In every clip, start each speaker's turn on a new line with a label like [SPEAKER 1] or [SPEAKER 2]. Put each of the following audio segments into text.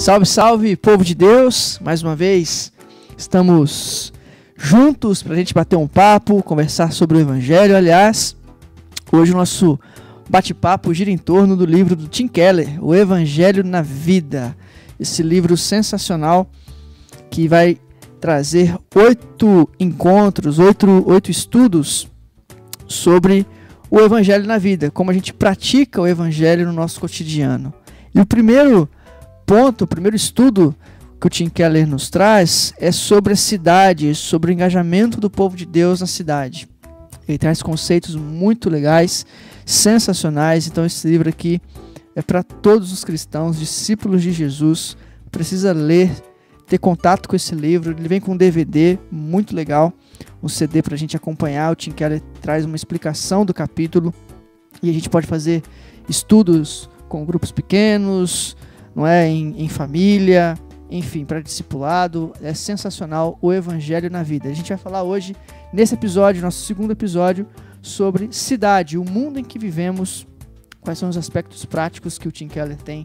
[SPEAKER 1] Salve, salve, povo de Deus! Mais uma vez estamos juntos para a gente bater um papo, conversar sobre o Evangelho. Aliás, hoje o nosso bate-papo gira em torno do livro do Tim Keller, O Evangelho na Vida. Esse livro sensacional que vai trazer oito encontros, oito, oito estudos sobre o Evangelho na vida, como a gente pratica o Evangelho no nosso cotidiano. E o primeiro ponto, o primeiro estudo que o Tim Keller nos traz é sobre a cidade, sobre o engajamento do povo de Deus na cidade. Ele traz conceitos muito legais, sensacionais. Então, esse livro aqui é para todos os cristãos, discípulos de Jesus. Precisa ler, ter contato com esse livro. Ele vem com um DVD muito legal, um CD para a gente acompanhar. O Tim Keller traz uma explicação do capítulo e a gente pode fazer estudos com grupos pequenos, não é? Em, em família, enfim, para discipulado. É sensacional o Evangelho na vida. A gente vai falar hoje, nesse episódio, nosso segundo episódio, sobre cidade, o mundo em que vivemos, quais são os aspectos práticos que o Tim Keller tem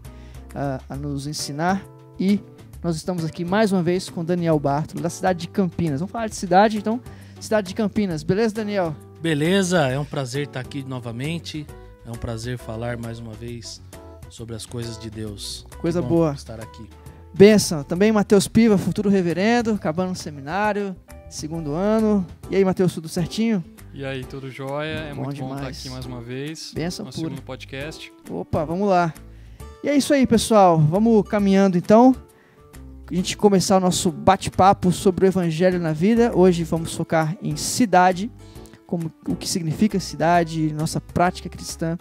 [SPEAKER 1] uh, a nos ensinar. E nós estamos aqui mais uma vez com Daniel Bartolo, da cidade de Campinas. Vamos falar de cidade, então, cidade de Campinas. Beleza, Daniel?
[SPEAKER 2] Beleza, é um prazer estar aqui novamente. É um prazer falar mais uma vez sobre as coisas de Deus. Coisa boa. Estar aqui.
[SPEAKER 1] Benção. Também Matheus Piva, futuro reverendo, acabando o seminário, segundo ano. E aí, Matheus, tudo certinho?
[SPEAKER 3] E aí, tudo jóia? é bom muito demais. bom estar aqui mais uma vez. Benção nosso pura. segundo podcast.
[SPEAKER 1] Opa, vamos lá. E é isso aí, pessoal. Vamos caminhando então. A gente começar o nosso bate-papo sobre o evangelho na vida. Hoje vamos focar em cidade, como o que significa cidade, nossa prática cristã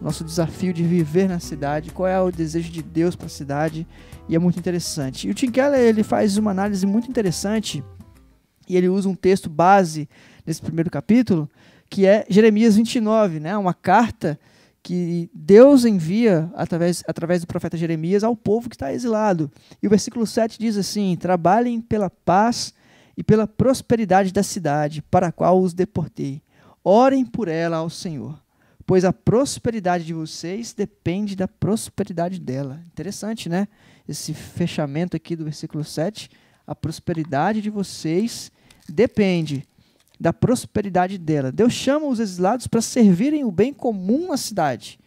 [SPEAKER 1] nosso desafio de viver na cidade, qual é o desejo de Deus para a cidade, e é muito interessante. E o Tim Keller ele faz uma análise muito interessante e ele usa um texto base nesse primeiro capítulo, que é Jeremias 29, né? Uma carta que Deus envia através, através do profeta Jeremias ao povo que está exilado. E o versículo 7 diz assim: Trabalhem pela paz e pela prosperidade da cidade para a qual os deportei. Orem por ela ao Senhor pois a prosperidade de vocês depende da prosperidade dela. Interessante, né? Esse fechamento aqui do versículo 7. A prosperidade de vocês depende da prosperidade dela. Deus chama os exilados para servirem o bem comum na cidade,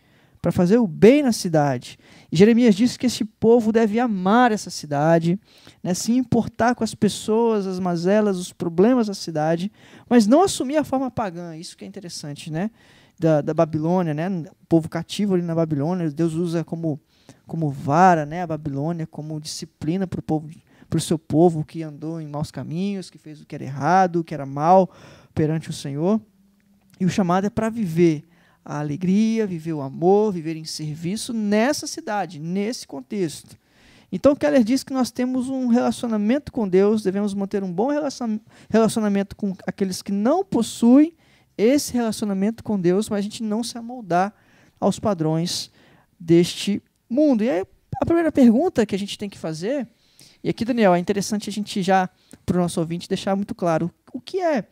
[SPEAKER 1] para fazer o bem na cidade. E Jeremias diz que este povo deve amar essa cidade, né, se importar com as pessoas, as mazelas, os problemas da cidade, mas não assumir a forma pagã. Isso que é interessante, né? da, da Babilônia, né? O povo cativo ali na Babilônia, Deus usa como, como vara, né? A Babilônia como disciplina para o povo, para o seu povo que andou em maus caminhos, que fez o que era errado, o que era mal perante o Senhor. E o chamado é para viver a alegria, viver o amor, viver em serviço nessa cidade, nesse contexto. Então Keller diz que nós temos um relacionamento com Deus, devemos manter um bom relacionamento com aqueles que não possuem esse relacionamento com Deus, mas a gente não se amoldar aos padrões deste mundo. E aí, a primeira pergunta que a gente tem que fazer, e aqui, Daniel, é interessante a gente já, para o nosso ouvinte, deixar muito claro o que é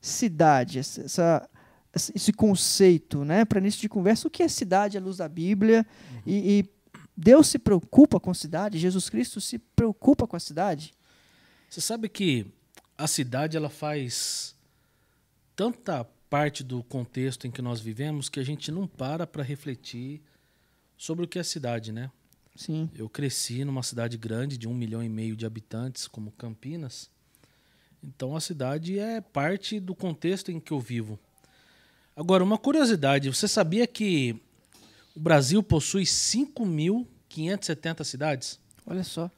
[SPEAKER 1] cidade, essa, esse conceito, né? Para início de conversa, o que é cidade à luz da Bíblia? Uhum. E, e Deus se preocupa com cidade? Jesus
[SPEAKER 2] Cristo se preocupa com a cidade? Você sabe que a cidade ela faz tanta parte do contexto em que nós vivemos que a gente não para para refletir sobre o que é cidade, né? Sim. Eu cresci numa cidade grande de um milhão e meio de habitantes, como Campinas. Então a cidade é parte do contexto em que eu vivo. Agora, uma curiosidade: você sabia que o Brasil possui 5.570 cidades? Olha só.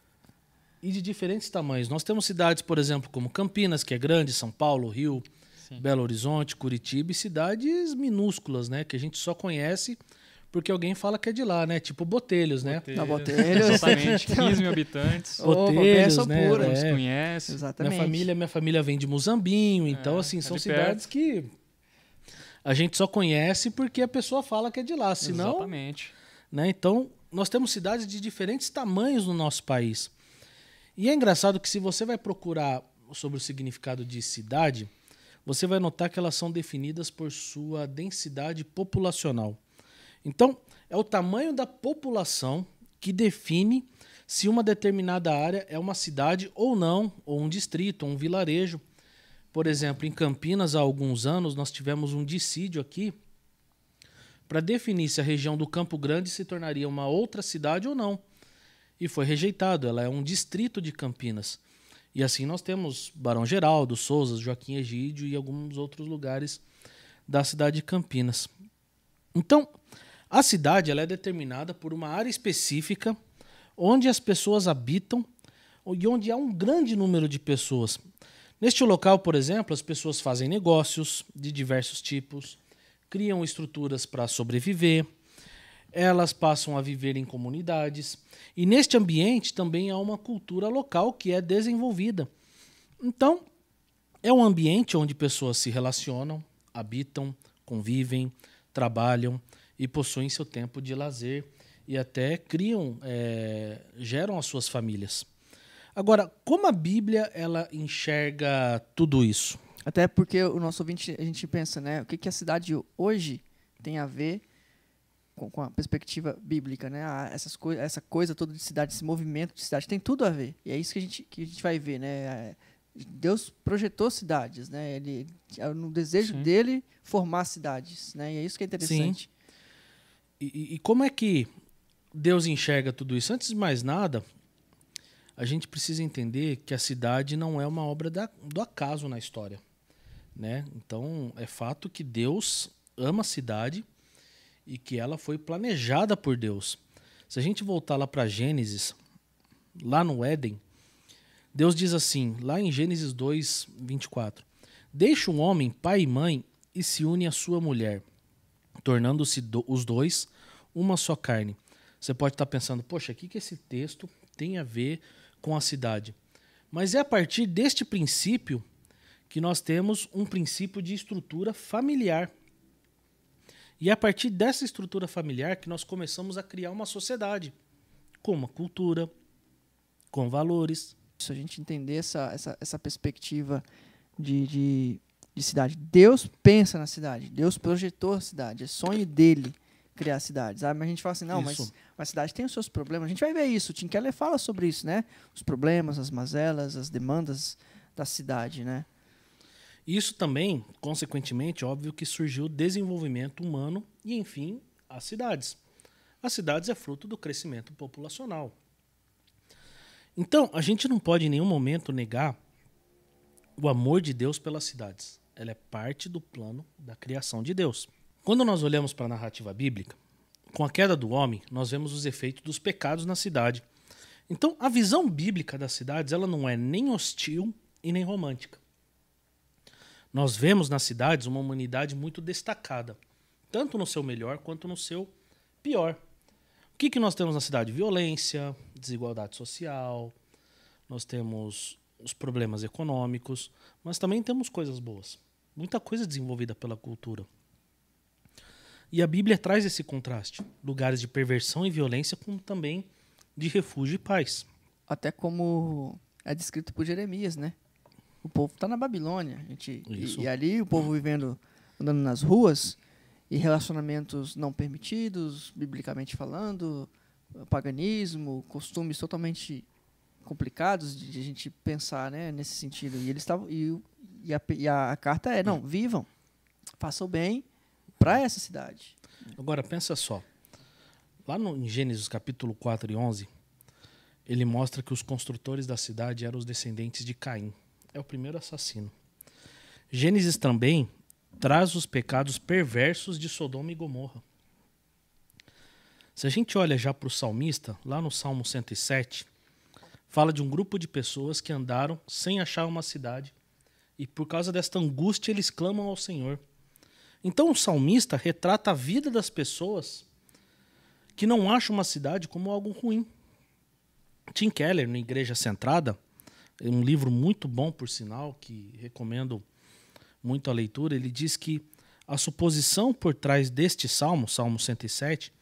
[SPEAKER 2] E de diferentes tamanhos. Nós temos cidades, por exemplo, como Campinas, que é grande, São Paulo, Rio, Sim. Belo Horizonte, Curitiba e cidades minúsculas, né? Que a gente só conhece porque alguém fala que é de lá, né? Tipo Botelhos, né? Na Botelhos. Exatamente, 15 mil habitantes. Botelhos, oh, né? é. conhece. Exatamente. Minha família, minha família vem de Muzambinho, é, então, assim, é, assim, são é cidades perto. que a gente só conhece porque a pessoa fala que é de lá, senão... Exatamente. Né? Então, nós temos cidades de diferentes tamanhos no nosso país. E é engraçado que se você vai procurar sobre o significado de cidade você vai notar que elas são definidas por sua densidade populacional. Então, é o tamanho da população que define se uma determinada área é uma cidade ou não, ou um distrito, ou um vilarejo. Por exemplo, em Campinas, há alguns anos, nós tivemos um dissídio aqui para definir se a região do Campo Grande se tornaria uma outra cidade ou não. E foi rejeitado, ela é um distrito de Campinas. E assim nós temos Barão Geraldo, Souza, Joaquim Egídio e alguns outros lugares da cidade de Campinas. Então, a cidade ela é determinada por uma área específica onde as pessoas habitam e onde há um grande número de pessoas. Neste local, por exemplo, as pessoas fazem negócios de diversos tipos, criam estruturas para sobreviver, elas passam a viver em comunidades. E neste ambiente também há uma cultura local que é desenvolvida. Então, é um ambiente onde pessoas se relacionam, habitam, convivem, trabalham e possuem seu tempo de lazer e até criam, é, geram as suas famílias. Agora, como a Bíblia ela enxerga tudo isso?
[SPEAKER 1] Até porque o nosso ouvinte, a gente pensa, né? O que, que a cidade hoje tem a ver com, com a perspectiva bíblica, né? Ah, essas coi essa coisa toda de cidade, esse movimento de cidade, tem tudo a ver. E é isso que a gente, que a gente vai ver, né? É, Deus projetou cidades, né? Ele, é no desejo Sim. dele, formar cidades, né? E é isso que é interessante.
[SPEAKER 2] E, e como é que Deus enxerga tudo isso? Antes de mais nada, a gente precisa entender que a cidade não é uma obra da, do acaso na história. Né? Então, é fato que Deus ama a cidade e que ela foi planejada por Deus. Se a gente voltar lá para Gênesis, lá no Éden, Deus diz assim, lá em Gênesis 2, 24: Deixa um homem pai e mãe e se une à sua mulher, tornando-se do, os dois uma só carne. Você pode estar tá pensando, poxa, o que, que esse texto tem a ver com a cidade? Mas é a partir deste princípio que nós temos um princípio de estrutura familiar e é a partir dessa estrutura familiar que nós começamos a criar uma sociedade com uma cultura, com valores. Se a gente entender essa, essa, essa perspectiva de, de,
[SPEAKER 1] de cidade, Deus pensa na cidade, Deus projetou a cidade, é sonho dele criar cidades. Ah, mas a gente fala assim, não, isso. mas, mas a cidade tem os seus problemas. A gente vai ver isso. O Tim Keller fala sobre isso,
[SPEAKER 2] né? Os problemas, as mazelas, as demandas da cidade, né? Isso também, consequentemente, óbvio que surgiu o desenvolvimento humano e, enfim, as cidades. As cidades é fruto do crescimento populacional. Então, a gente não pode em nenhum momento negar o amor de Deus pelas cidades. Ela é parte do plano da criação de Deus. Quando nós olhamos para a narrativa bíblica, com a queda do homem, nós vemos os efeitos dos pecados na cidade. Então, a visão bíblica das cidades, ela não é nem hostil e nem romântica. Nós vemos nas cidades uma humanidade muito destacada, tanto no seu melhor quanto no seu pior. O que, que nós temos na cidade? Violência, desigualdade social, nós temos os problemas econômicos, mas também temos coisas boas. Muita coisa desenvolvida pela cultura. E a Bíblia traz esse contraste: lugares de perversão e violência, como também de refúgio e paz. Até como é descrito por Jeremias, né? o povo está na Babilônia. A gente,
[SPEAKER 1] e, e, ali o povo vivendo, andando nas ruas, e relacionamentos não permitidos, biblicamente falando, paganismo, costumes totalmente complicados de, de a gente pensar né, nesse sentido. E eles estavam. E, e, a, e a carta é, não, vivam, façam bem
[SPEAKER 2] para essa cidade. Agora, pensa só. Lá no, em Gênesis capítulo 4 e 11, ele mostra que os construtores da cidade eram os descendentes de Caim é o primeiro assassino. Gênesis também traz os pecados perversos de Sodoma e Gomorra. Se a gente olha já para o salmista, lá no Salmo 107, fala de um grupo de pessoas que andaram sem achar uma cidade e por causa desta angústia eles clamam ao Senhor. Então o salmista retrata a vida das pessoas que não acham uma cidade como algo ruim. Tim Keller, no Igreja Centrada, é um livro muito bom, por sinal, que recomendo muito a leitura. Ele diz que a suposição por trás deste salmo, Salmo 107,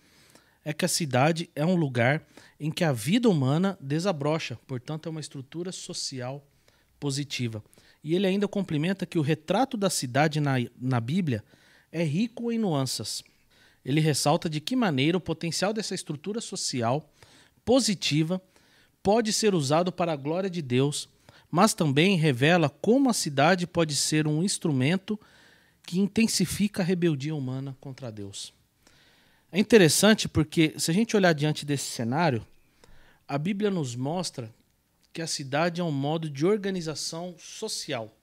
[SPEAKER 2] é que a cidade é um lugar em que a vida humana desabrocha, portanto, é uma estrutura social positiva. E ele ainda complementa que o retrato da cidade na, na Bíblia é rico em nuances. Ele ressalta de que maneira o potencial dessa estrutura social positiva pode ser usado para a glória de Deus, mas também revela como a cidade pode ser um instrumento que intensifica a rebeldia humana contra Deus. É interessante porque, se a gente olhar diante desse cenário, a Bíblia nos mostra que a cidade é um modo de organização social,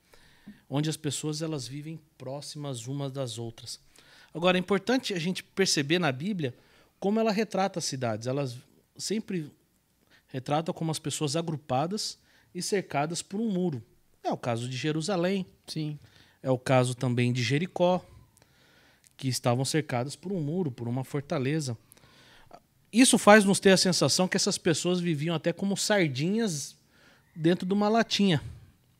[SPEAKER 2] onde as pessoas elas vivem próximas umas das outras. Agora, é importante a gente perceber na Bíblia como ela retrata as cidades. Elas sempre retrata como as pessoas agrupadas e cercadas por um muro. É o caso de Jerusalém. Sim. É o caso também de Jericó, que estavam cercadas por um muro, por uma fortaleza. Isso faz nos ter a sensação que essas pessoas viviam até como sardinhas dentro de uma latinha.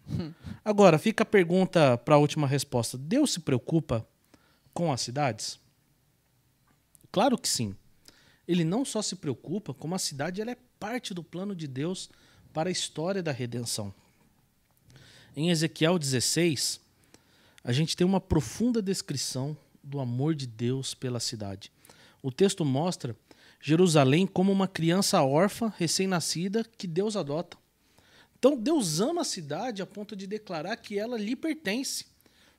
[SPEAKER 2] Agora, fica a pergunta para a última resposta. Deus se preocupa com as cidades? Claro que sim ele não só se preocupa, como a cidade ela é parte do plano de Deus para a história da redenção. Em Ezequiel 16, a gente tem uma profunda descrição do amor de Deus pela cidade. O texto mostra Jerusalém como uma criança órfã recém-nascida que Deus adota. Então Deus ama a cidade a ponto de declarar que ela lhe pertence.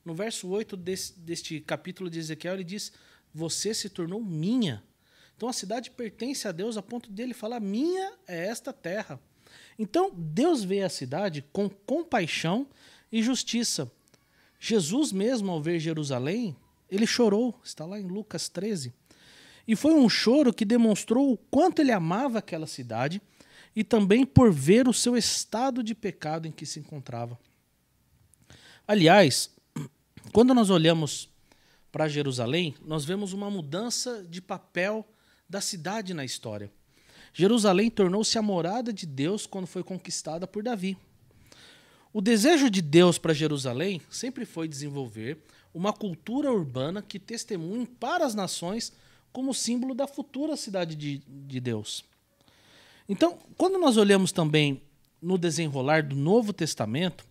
[SPEAKER 2] No verso 8 deste capítulo de Ezequiel, ele diz: Você se tornou minha. Então a cidade pertence a Deus a ponto dele falar: minha é esta terra. Então Deus vê a cidade com compaixão e justiça. Jesus mesmo, ao ver Jerusalém, ele chorou, está lá em Lucas 13. E foi um choro que demonstrou o quanto ele amava aquela cidade e também por ver o seu estado de pecado em que se encontrava. Aliás, quando nós olhamos para Jerusalém, nós vemos uma mudança de papel da cidade na história. Jerusalém tornou-se a morada de Deus quando foi conquistada por Davi. O desejo de Deus para Jerusalém sempre foi desenvolver uma cultura urbana que testemunhe para as nações como símbolo da futura cidade de, de Deus. Então, quando nós olhamos também no desenrolar do Novo Testamento,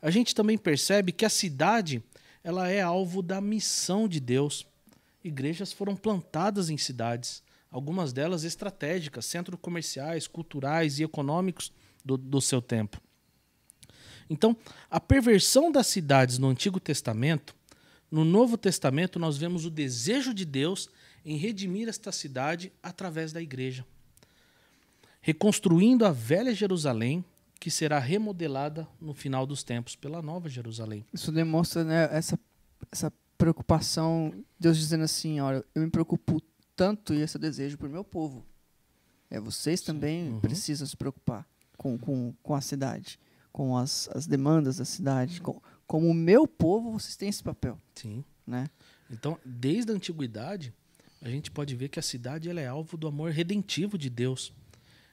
[SPEAKER 2] a gente também percebe que a cidade ela é alvo da missão de Deus. Igrejas foram plantadas em cidades algumas delas estratégicas, centros comerciais, culturais e econômicos do, do seu tempo. Então, a perversão das cidades no Antigo Testamento, no Novo Testamento nós vemos o desejo de Deus em redimir esta cidade através da igreja, reconstruindo a velha Jerusalém, que será remodelada no final dos tempos pela nova Jerusalém.
[SPEAKER 1] Isso demonstra né, essa, essa preocupação, Deus dizendo assim: olha, eu me preocupo tanto e esse desejo por meu povo. É, vocês também uhum. precisam se preocupar com, com, com a cidade, com as, as demandas da cidade. Com, como o meu povo,
[SPEAKER 2] vocês têm esse papel. Sim. Né? Então, desde a antiguidade, a gente pode ver que a cidade ela é alvo do amor redentivo de Deus.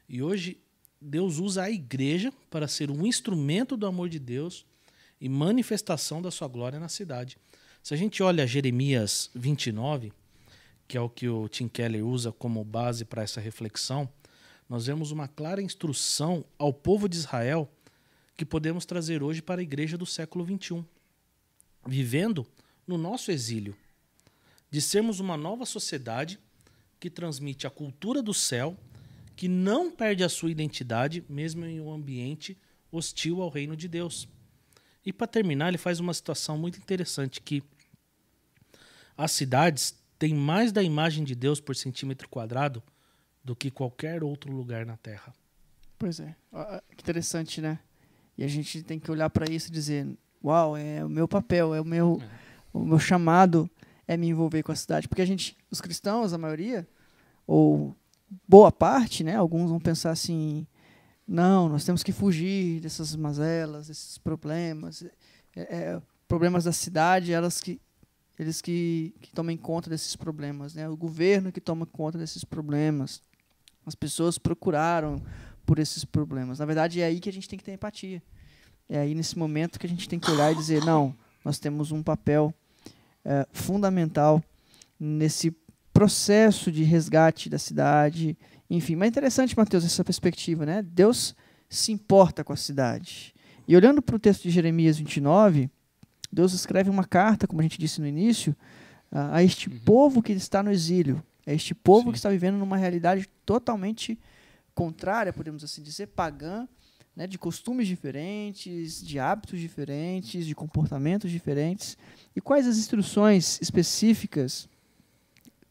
[SPEAKER 2] E hoje, Deus usa a igreja para ser um instrumento do amor de Deus e manifestação da sua glória na cidade. Se a gente olha Jeremias 29, que é o que o Tim Keller usa como base para essa reflexão, nós vemos uma clara instrução ao povo de Israel que podemos trazer hoje para a igreja do século XXI, vivendo no nosso exílio, de sermos uma nova sociedade que transmite a cultura do céu, que não perde a sua identidade, mesmo em um ambiente hostil ao reino de Deus. E para terminar, ele faz uma situação muito interessante que as cidades tem mais da imagem de Deus por centímetro quadrado do que qualquer outro lugar na Terra.
[SPEAKER 1] Pois é. Que interessante, né? E a gente tem que olhar para isso e dizer: uau, é o meu papel, é o meu, é. o meu chamado é me envolver com a cidade. Porque a gente, os cristãos, a maioria, ou boa parte, né? Alguns vão pensar assim: não, nós temos que fugir dessas mazelas, desses problemas. É, é, problemas da cidade, elas que eles que, que tomem conta desses problemas, né? O governo que toma conta desses problemas. As pessoas procuraram por esses problemas. Na verdade, é aí que a gente tem que ter empatia. É aí nesse momento que a gente tem que olhar e dizer: não, nós temos um papel é, fundamental nesse processo de resgate da cidade. Enfim, mas é interessante, Mateus, essa perspectiva, né? Deus se importa com a cidade. E olhando para o texto de Jeremias 29, Deus escreve uma carta, como a gente disse no início, a, a este uhum. povo que está no exílio, a este povo Sim. que está vivendo numa realidade totalmente contrária, podemos assim dizer, pagã, né, de costumes diferentes, de hábitos diferentes, de comportamentos diferentes. E quais as instruções específicas,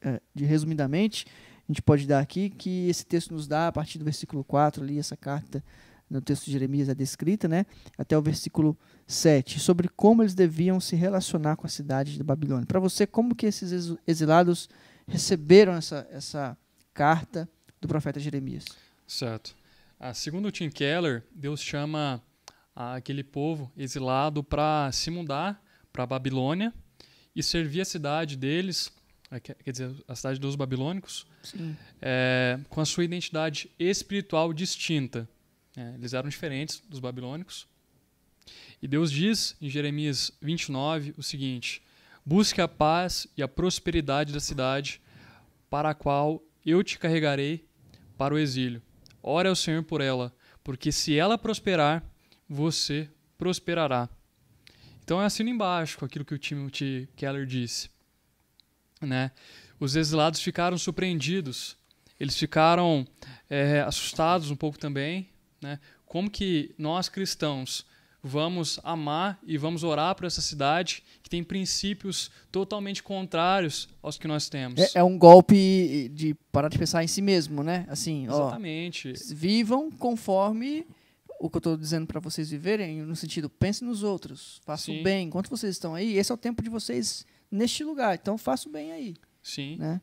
[SPEAKER 1] é, de resumidamente, a gente pode dar aqui, que esse texto nos dá a partir do versículo 4 ali, essa carta no texto de Jeremias é descrita, né, até o versículo 7, sobre como eles deviam se relacionar com a cidade de Babilônia. Para você, como que esses exilados receberam essa, essa carta do profeta Jeremias?
[SPEAKER 3] Certo. Ah, segundo Tim Keller, Deus chama ah, aquele povo exilado para se mudar para a Babilônia e servir a cidade deles, eh, quer dizer, a cidade dos babilônicos, é, com a sua identidade espiritual distinta. É, eles eram diferentes dos babilônicos. E Deus diz em Jeremias 29 o seguinte: Busque a paz e a prosperidade da cidade, para a qual eu te carregarei para o exílio. Ore ao Senhor por ela, porque se ela prosperar, você prosperará. Então é assim embaixo com aquilo que o Timothy Keller disse. Né? Os exilados ficaram surpreendidos, eles ficaram é, assustados um pouco também, né? Como que nós cristãos vamos amar e vamos orar para essa cidade que tem princípios totalmente contrários aos que nós temos. É,
[SPEAKER 1] é um golpe de parar de pensar em si mesmo, né? Assim,
[SPEAKER 3] Exatamente. Ó, vivam
[SPEAKER 1] conforme o que eu estou dizendo para vocês viverem, no sentido, pensem nos outros, façam o bem. Enquanto vocês estão aí, esse é o tempo de vocês neste lugar, então façam bem aí. Sim. Né?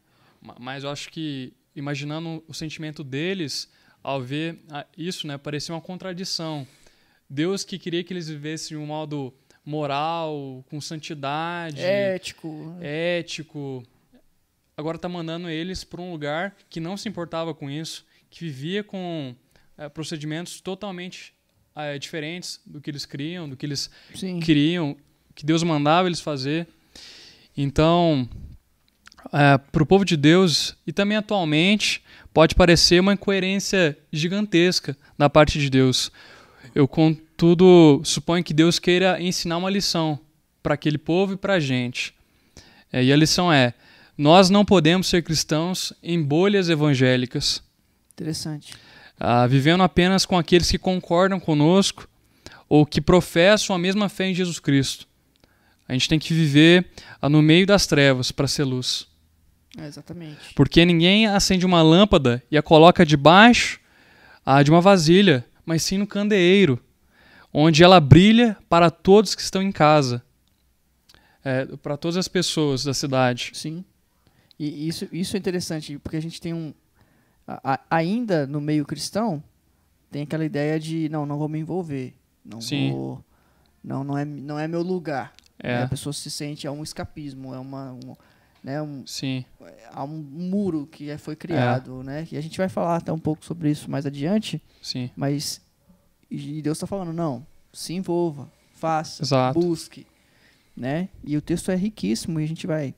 [SPEAKER 3] Mas eu acho que, imaginando o sentimento deles, ao ver ah, isso, né, parecia uma contradição. Deus que queria que eles vivessem de um modo moral, com santidade, ético, ético. Agora está mandando eles para um lugar que não se importava com isso, que vivia com é, procedimentos totalmente é, diferentes do que eles criam, do que eles Sim. queriam, que Deus mandava eles fazer. Então, é, para o povo de Deus e também atualmente pode parecer uma incoerência gigantesca da parte de Deus. Eu, contudo, suponho que Deus queira ensinar uma lição para aquele povo e para a gente. É, e a lição é: nós não podemos ser cristãos em bolhas evangélicas. Interessante. Ah, vivendo apenas com aqueles que concordam conosco ou que professam a mesma fé em Jesus Cristo. A gente tem que viver ah, no meio das trevas para ser luz.
[SPEAKER 1] É, exatamente.
[SPEAKER 3] Porque ninguém acende uma lâmpada e a coloca debaixo a ah, de uma vasilha, mas sim no candeeiro, onde ela brilha para todos que estão em casa. É, para todas as pessoas da cidade. Sim. E isso, isso é interessante,
[SPEAKER 1] porque a gente tem um. A, a, ainda no meio cristão, tem aquela ideia de não, não vou me envolver. Não Sim. vou. Não, não é, não é meu lugar. É. A pessoa se sente, é um escapismo, é uma né? Um, Sim. É, há um muro que é, foi criado, é. né? E a gente vai falar até um pouco sobre isso mais adiante. Sim. Mas e Deus está falando, não, se envolva, faça, Exato. busque, né? E o texto é riquíssimo e a gente vai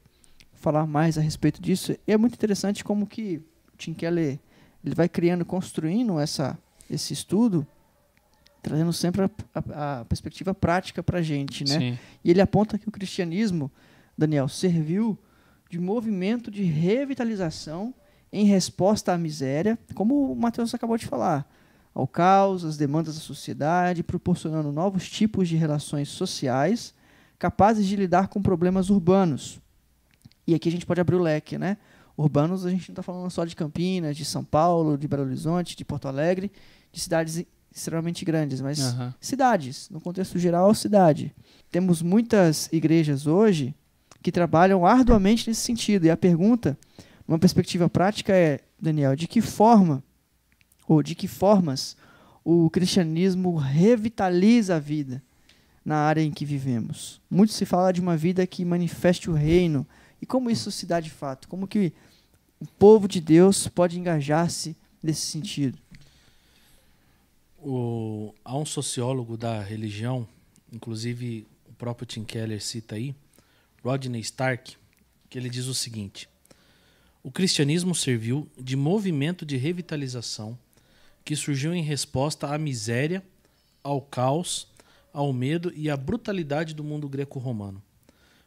[SPEAKER 1] falar mais a respeito disso. E é muito interessante como que Tim Keller ele vai criando, construindo essa esse estudo, trazendo sempre a, a, a perspectiva prática para a gente, né? Sim. E ele aponta que o cristianismo, Daniel, serviu de movimento de revitalização em resposta à miséria, como o Matheus acabou de falar, ao caos, às demandas da sociedade, proporcionando novos tipos de relações sociais capazes de lidar com problemas urbanos. E aqui a gente pode abrir o leque, né? Urbanos, a gente não está falando só de Campinas, de São Paulo, de Belo Horizonte, de Porto Alegre, de cidades extremamente grandes, mas uhum. cidades, no contexto geral, cidade. Temos muitas igrejas hoje que trabalham arduamente nesse sentido. E a pergunta, uma perspectiva prática é, Daniel, de que forma ou de que formas o cristianismo revitaliza a vida na área em que vivemos? Muito se fala de uma vida que manifeste o reino. E como isso se dá de fato? Como que o povo de Deus pode engajar-se nesse sentido?
[SPEAKER 2] O, há um sociólogo da religião, inclusive o próprio Tim Keller cita aí, Rodney Stark, que ele diz o seguinte: O cristianismo serviu de movimento de revitalização que surgiu em resposta à miséria, ao caos, ao medo e à brutalidade do mundo greco-romano.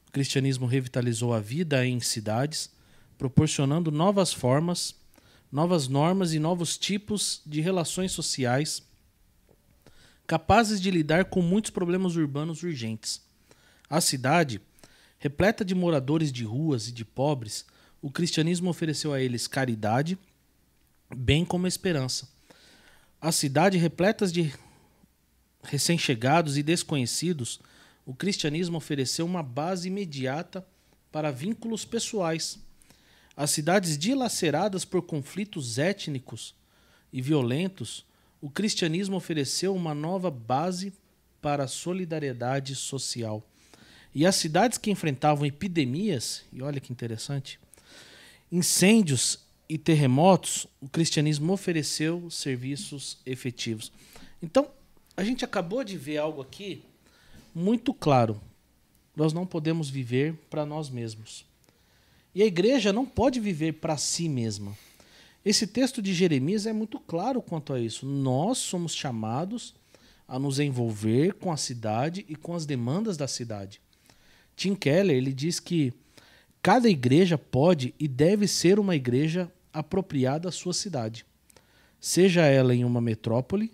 [SPEAKER 2] O cristianismo revitalizou a vida em cidades, proporcionando novas formas, novas normas e novos tipos de relações sociais capazes de lidar com muitos problemas urbanos urgentes. A cidade Repleta de moradores de ruas e de pobres, o cristianismo ofereceu a eles caridade, bem como esperança. A cidade repletas de recém-chegados e desconhecidos, o cristianismo ofereceu uma base imediata para vínculos pessoais. As cidades dilaceradas por conflitos étnicos e violentos, o cristianismo ofereceu uma nova base para a solidariedade social. E as cidades que enfrentavam epidemias, e olha que interessante, incêndios e terremotos, o cristianismo ofereceu serviços efetivos. Então, a gente acabou de ver algo aqui muito claro. Nós não podemos viver para nós mesmos. E a igreja não pode viver para si mesma. Esse texto de Jeremias é muito claro quanto a isso. Nós somos chamados a nos envolver com a cidade e com as demandas da cidade. Tim Keller ele diz que cada igreja pode e deve ser uma igreja apropriada à sua cidade, seja ela em uma metrópole,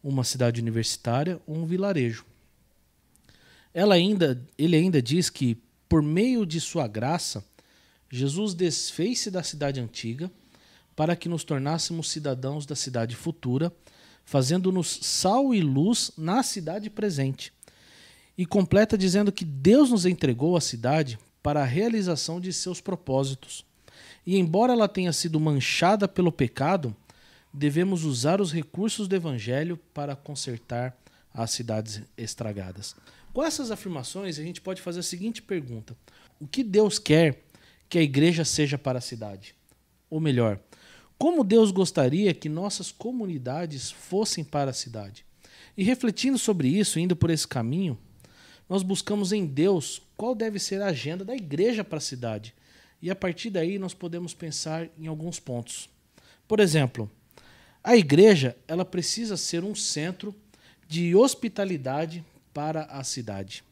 [SPEAKER 2] uma cidade universitária ou um vilarejo. Ela ainda, ele ainda diz que, por meio de sua graça, Jesus desfez-se da cidade antiga para que nos tornássemos cidadãos da cidade futura, fazendo-nos sal e luz na cidade presente e completa dizendo que Deus nos entregou a cidade para a realização de seus propósitos. E embora ela tenha sido manchada pelo pecado, devemos usar os recursos do evangelho para consertar as cidades estragadas. Com essas afirmações, a gente pode fazer a seguinte pergunta: O que Deus quer que a igreja seja para a cidade? Ou melhor, como Deus gostaria que nossas comunidades fossem para a cidade? E refletindo sobre isso, indo por esse caminho, nós buscamos em Deus qual deve ser a agenda da igreja para a cidade. E a partir daí nós podemos pensar em alguns pontos. Por exemplo, a igreja ela precisa ser um centro de hospitalidade para a cidade.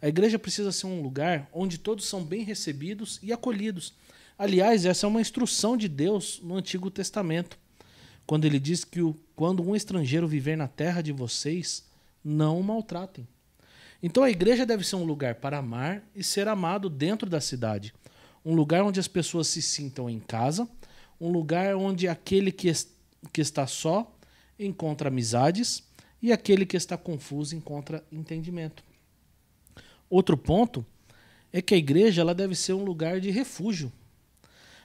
[SPEAKER 2] A igreja precisa ser um lugar onde todos são bem recebidos e acolhidos. Aliás, essa é uma instrução de Deus no Antigo Testamento, quando ele diz que quando um estrangeiro viver na terra de vocês, não o maltratem. Então a igreja deve ser um lugar para amar e ser amado dentro da cidade. Um lugar onde as pessoas se sintam em casa, um lugar onde aquele que, est que está só encontra amizades e aquele que está confuso encontra entendimento. Outro ponto é que a igreja ela deve ser um lugar de refúgio.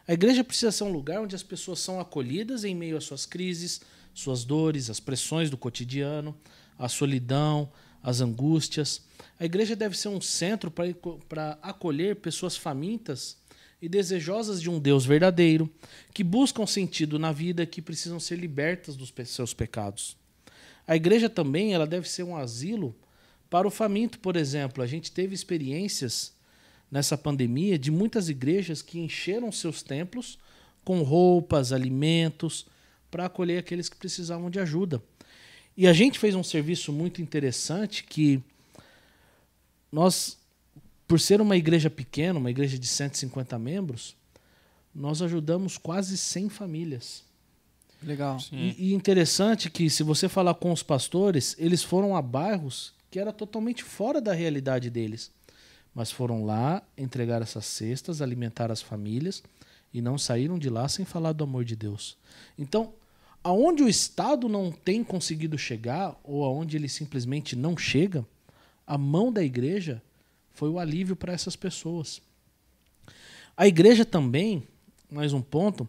[SPEAKER 2] A igreja precisa ser um lugar onde as pessoas são acolhidas em meio às suas crises, suas dores, as pressões do cotidiano, a solidão, as angústias. A igreja deve ser um centro para acolher pessoas famintas e desejosas de um Deus verdadeiro, que buscam sentido na vida, que precisam ser libertas dos seus pecados. A igreja também ela deve ser um asilo para o faminto, por exemplo. A gente teve experiências nessa pandemia de muitas igrejas que encheram seus templos com roupas, alimentos, para acolher aqueles que precisavam de ajuda. E a gente fez um serviço muito interessante que nós, por ser uma igreja pequena, uma igreja de 150 membros, nós ajudamos quase 100 famílias. Legal. E, e, interessante que, se você falar com os pastores, eles foram a bairros que era totalmente fora da realidade deles. Mas foram lá, entregar essas cestas, alimentar as famílias e não saíram de lá sem falar do amor de Deus. Então, aonde o Estado não tem conseguido chegar, ou aonde ele simplesmente não chega, a mão da igreja foi o alívio para essas pessoas. A igreja também, mais um ponto,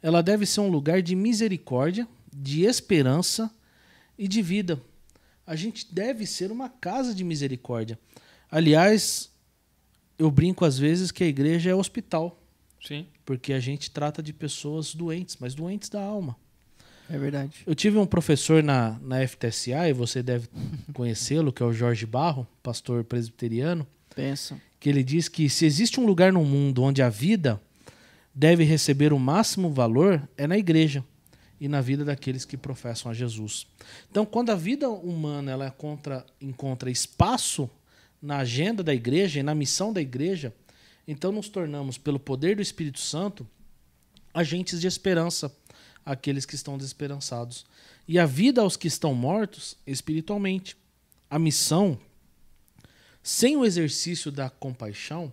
[SPEAKER 2] ela deve ser um lugar de misericórdia, de esperança e de vida. A gente deve ser uma casa de misericórdia. Aliás, eu brinco às vezes que a igreja é hospital. Sim. Porque a gente trata de pessoas doentes, mas doentes da alma. É verdade. Eu tive um professor na, na FTSA, e você deve conhecê-lo, que é o Jorge Barro, pastor presbiteriano. Pensa. Que ele diz que se existe um lugar no mundo onde a vida deve receber o máximo valor, é na igreja e na vida daqueles que professam a Jesus. Então, quando a vida humana ela encontra espaço na agenda da igreja e na missão da igreja, então nos tornamos, pelo poder do Espírito Santo, agentes de esperança aqueles que estão desesperançados, e a vida aos que estão mortos espiritualmente. A missão, sem o exercício da compaixão,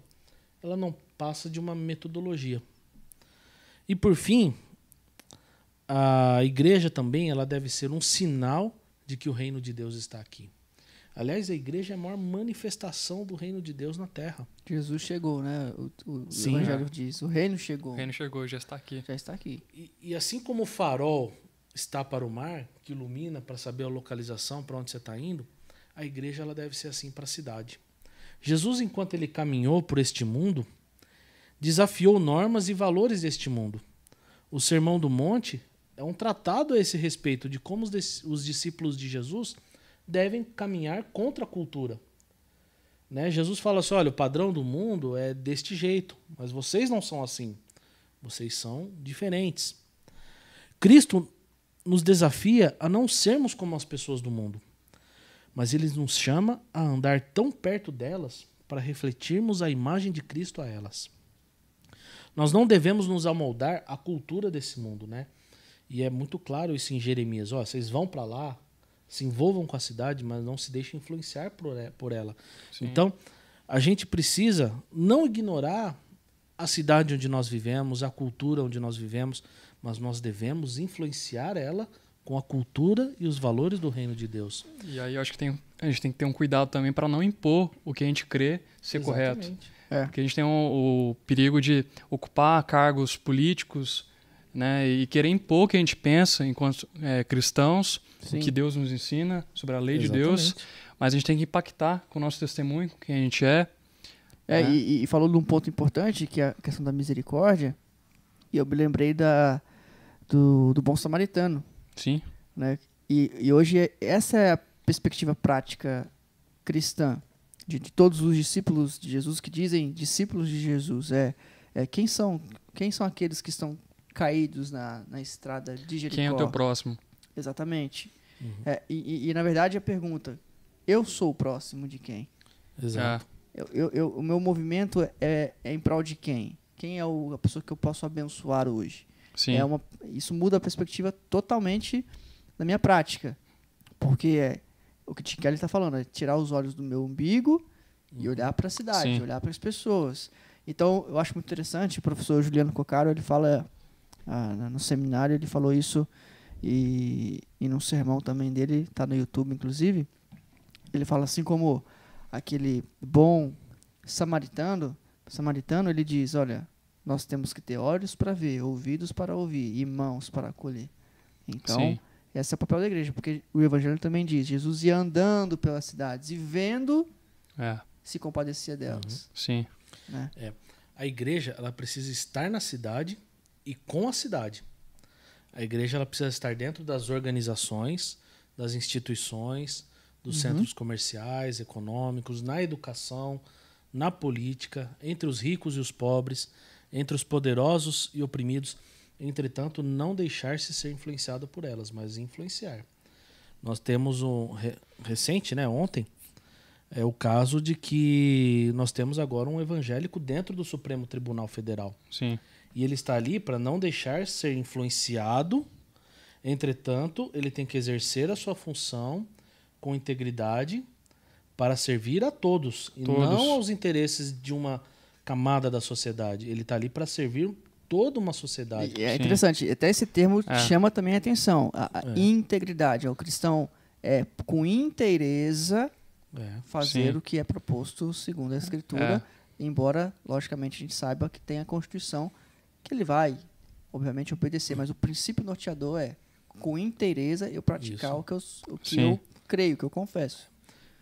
[SPEAKER 2] ela não passa de uma metodologia. E por fim, a igreja também ela deve ser um sinal de que o reino de Deus está aqui. Aliás, a igreja é a maior manifestação do reino de Deus na terra. Jesus chegou, né? O, o Sim, evangelho é. diz: o reino chegou. O reino chegou, já está aqui. Já está aqui. E, e assim como o farol está para o mar, que ilumina para saber a localização, para onde você está indo, a igreja ela deve ser assim para a cidade. Jesus, enquanto ele caminhou por este mundo, desafiou normas e valores deste mundo. O Sermão do Monte é um tratado a esse respeito de como os discípulos de Jesus devem caminhar contra a cultura. Né? Jesus fala assim: olha, o padrão do mundo é deste jeito, mas vocês não são assim. Vocês são diferentes. Cristo nos desafia a não sermos como as pessoas do mundo, mas ele nos chama a andar tão perto delas para refletirmos a imagem de Cristo a elas. Nós não devemos nos amoldar à cultura desse mundo, né? E é muito claro isso em Jeremias: ó, vocês vão para lá, se envolvam com a cidade, mas não se deixem influenciar é, por ela. Sim. Então, a gente precisa não ignorar a cidade onde nós vivemos, a cultura onde nós vivemos, mas nós devemos influenciar ela com a cultura e os valores do reino de
[SPEAKER 3] Deus. E aí eu acho que tem, a gente tem que ter um cuidado também para não impor o que a gente crê ser Exatamente. correto. É. Porque a gente tem o, o perigo de ocupar cargos políticos né? E querer impor o que a gente pensa enquanto é, cristãos, Sim. o que Deus nos ensina sobre a lei Exatamente. de Deus, mas a gente tem que impactar com o nosso testemunho, com quem a gente é. é né?
[SPEAKER 1] e, e, falou de um ponto importante, que é a questão da misericórdia, e eu me lembrei da, do, do bom samaritano. Sim. Né? E, e hoje é, essa é a perspectiva prática cristã de, de todos os discípulos de Jesus que dizem discípulos de Jesus. É, é quem, são, quem são aqueles que estão caídos na, na estrada de Jericó. Quem é o teu próximo? Exatamente. Uhum. É, e, e, e, na verdade, a pergunta, eu sou o próximo de quem? Exato. Eu, eu, eu, o meu movimento é, é em prol de quem? Quem é o, a pessoa que eu posso abençoar hoje? Sim. É uma, isso muda a perspectiva totalmente da minha prática. Porque é o que Tim Kelly está falando, é tirar os olhos do meu umbigo uhum. e olhar para a cidade, Sim. olhar para as pessoas. Então, eu acho muito interessante, o professor Juliano Cocaro, ele fala ah, no seminário, ele falou isso e, em um sermão também dele, está no YouTube inclusive. Ele fala assim como aquele bom samaritano, samaritano, ele diz, olha, nós temos que ter olhos para ver, ouvidos para ouvir e mãos para acolher. Então, Sim. esse é o papel da igreja, porque o evangelho também diz, Jesus ia andando pelas cidades e vendo, é. se compadecia delas. Uhum.
[SPEAKER 3] Sim.
[SPEAKER 2] Né? É. A igreja, ela precisa estar na cidade e com a cidade. A igreja ela precisa estar dentro das organizações, das instituições, dos uhum. centros comerciais, econômicos, na educação, na política, entre os ricos e os pobres, entre os poderosos e oprimidos. Entretanto, não deixar-se ser influenciado por elas, mas influenciar. Nós temos um recente, né, ontem, é o caso de que nós temos agora um evangélico dentro do Supremo Tribunal Federal. Sim. E ele está ali para não deixar ser influenciado. Entretanto, ele tem que exercer a sua função com integridade para servir a todos, todos. e não aos interesses de uma camada da sociedade. Ele está ali para servir toda uma sociedade. E é interessante,
[SPEAKER 1] Sim. até esse termo é. chama também a atenção. A, é. integridade. É, o cristão é, com inteireza é. fazer Sim. o que é proposto segundo a Escritura, é. embora, logicamente, a gente saiba que tem a Constituição que ele vai, obviamente, obedecer, mas o princípio norteador é com interesse eu praticar Isso. o que, eu, o que eu
[SPEAKER 2] creio, o que eu confesso.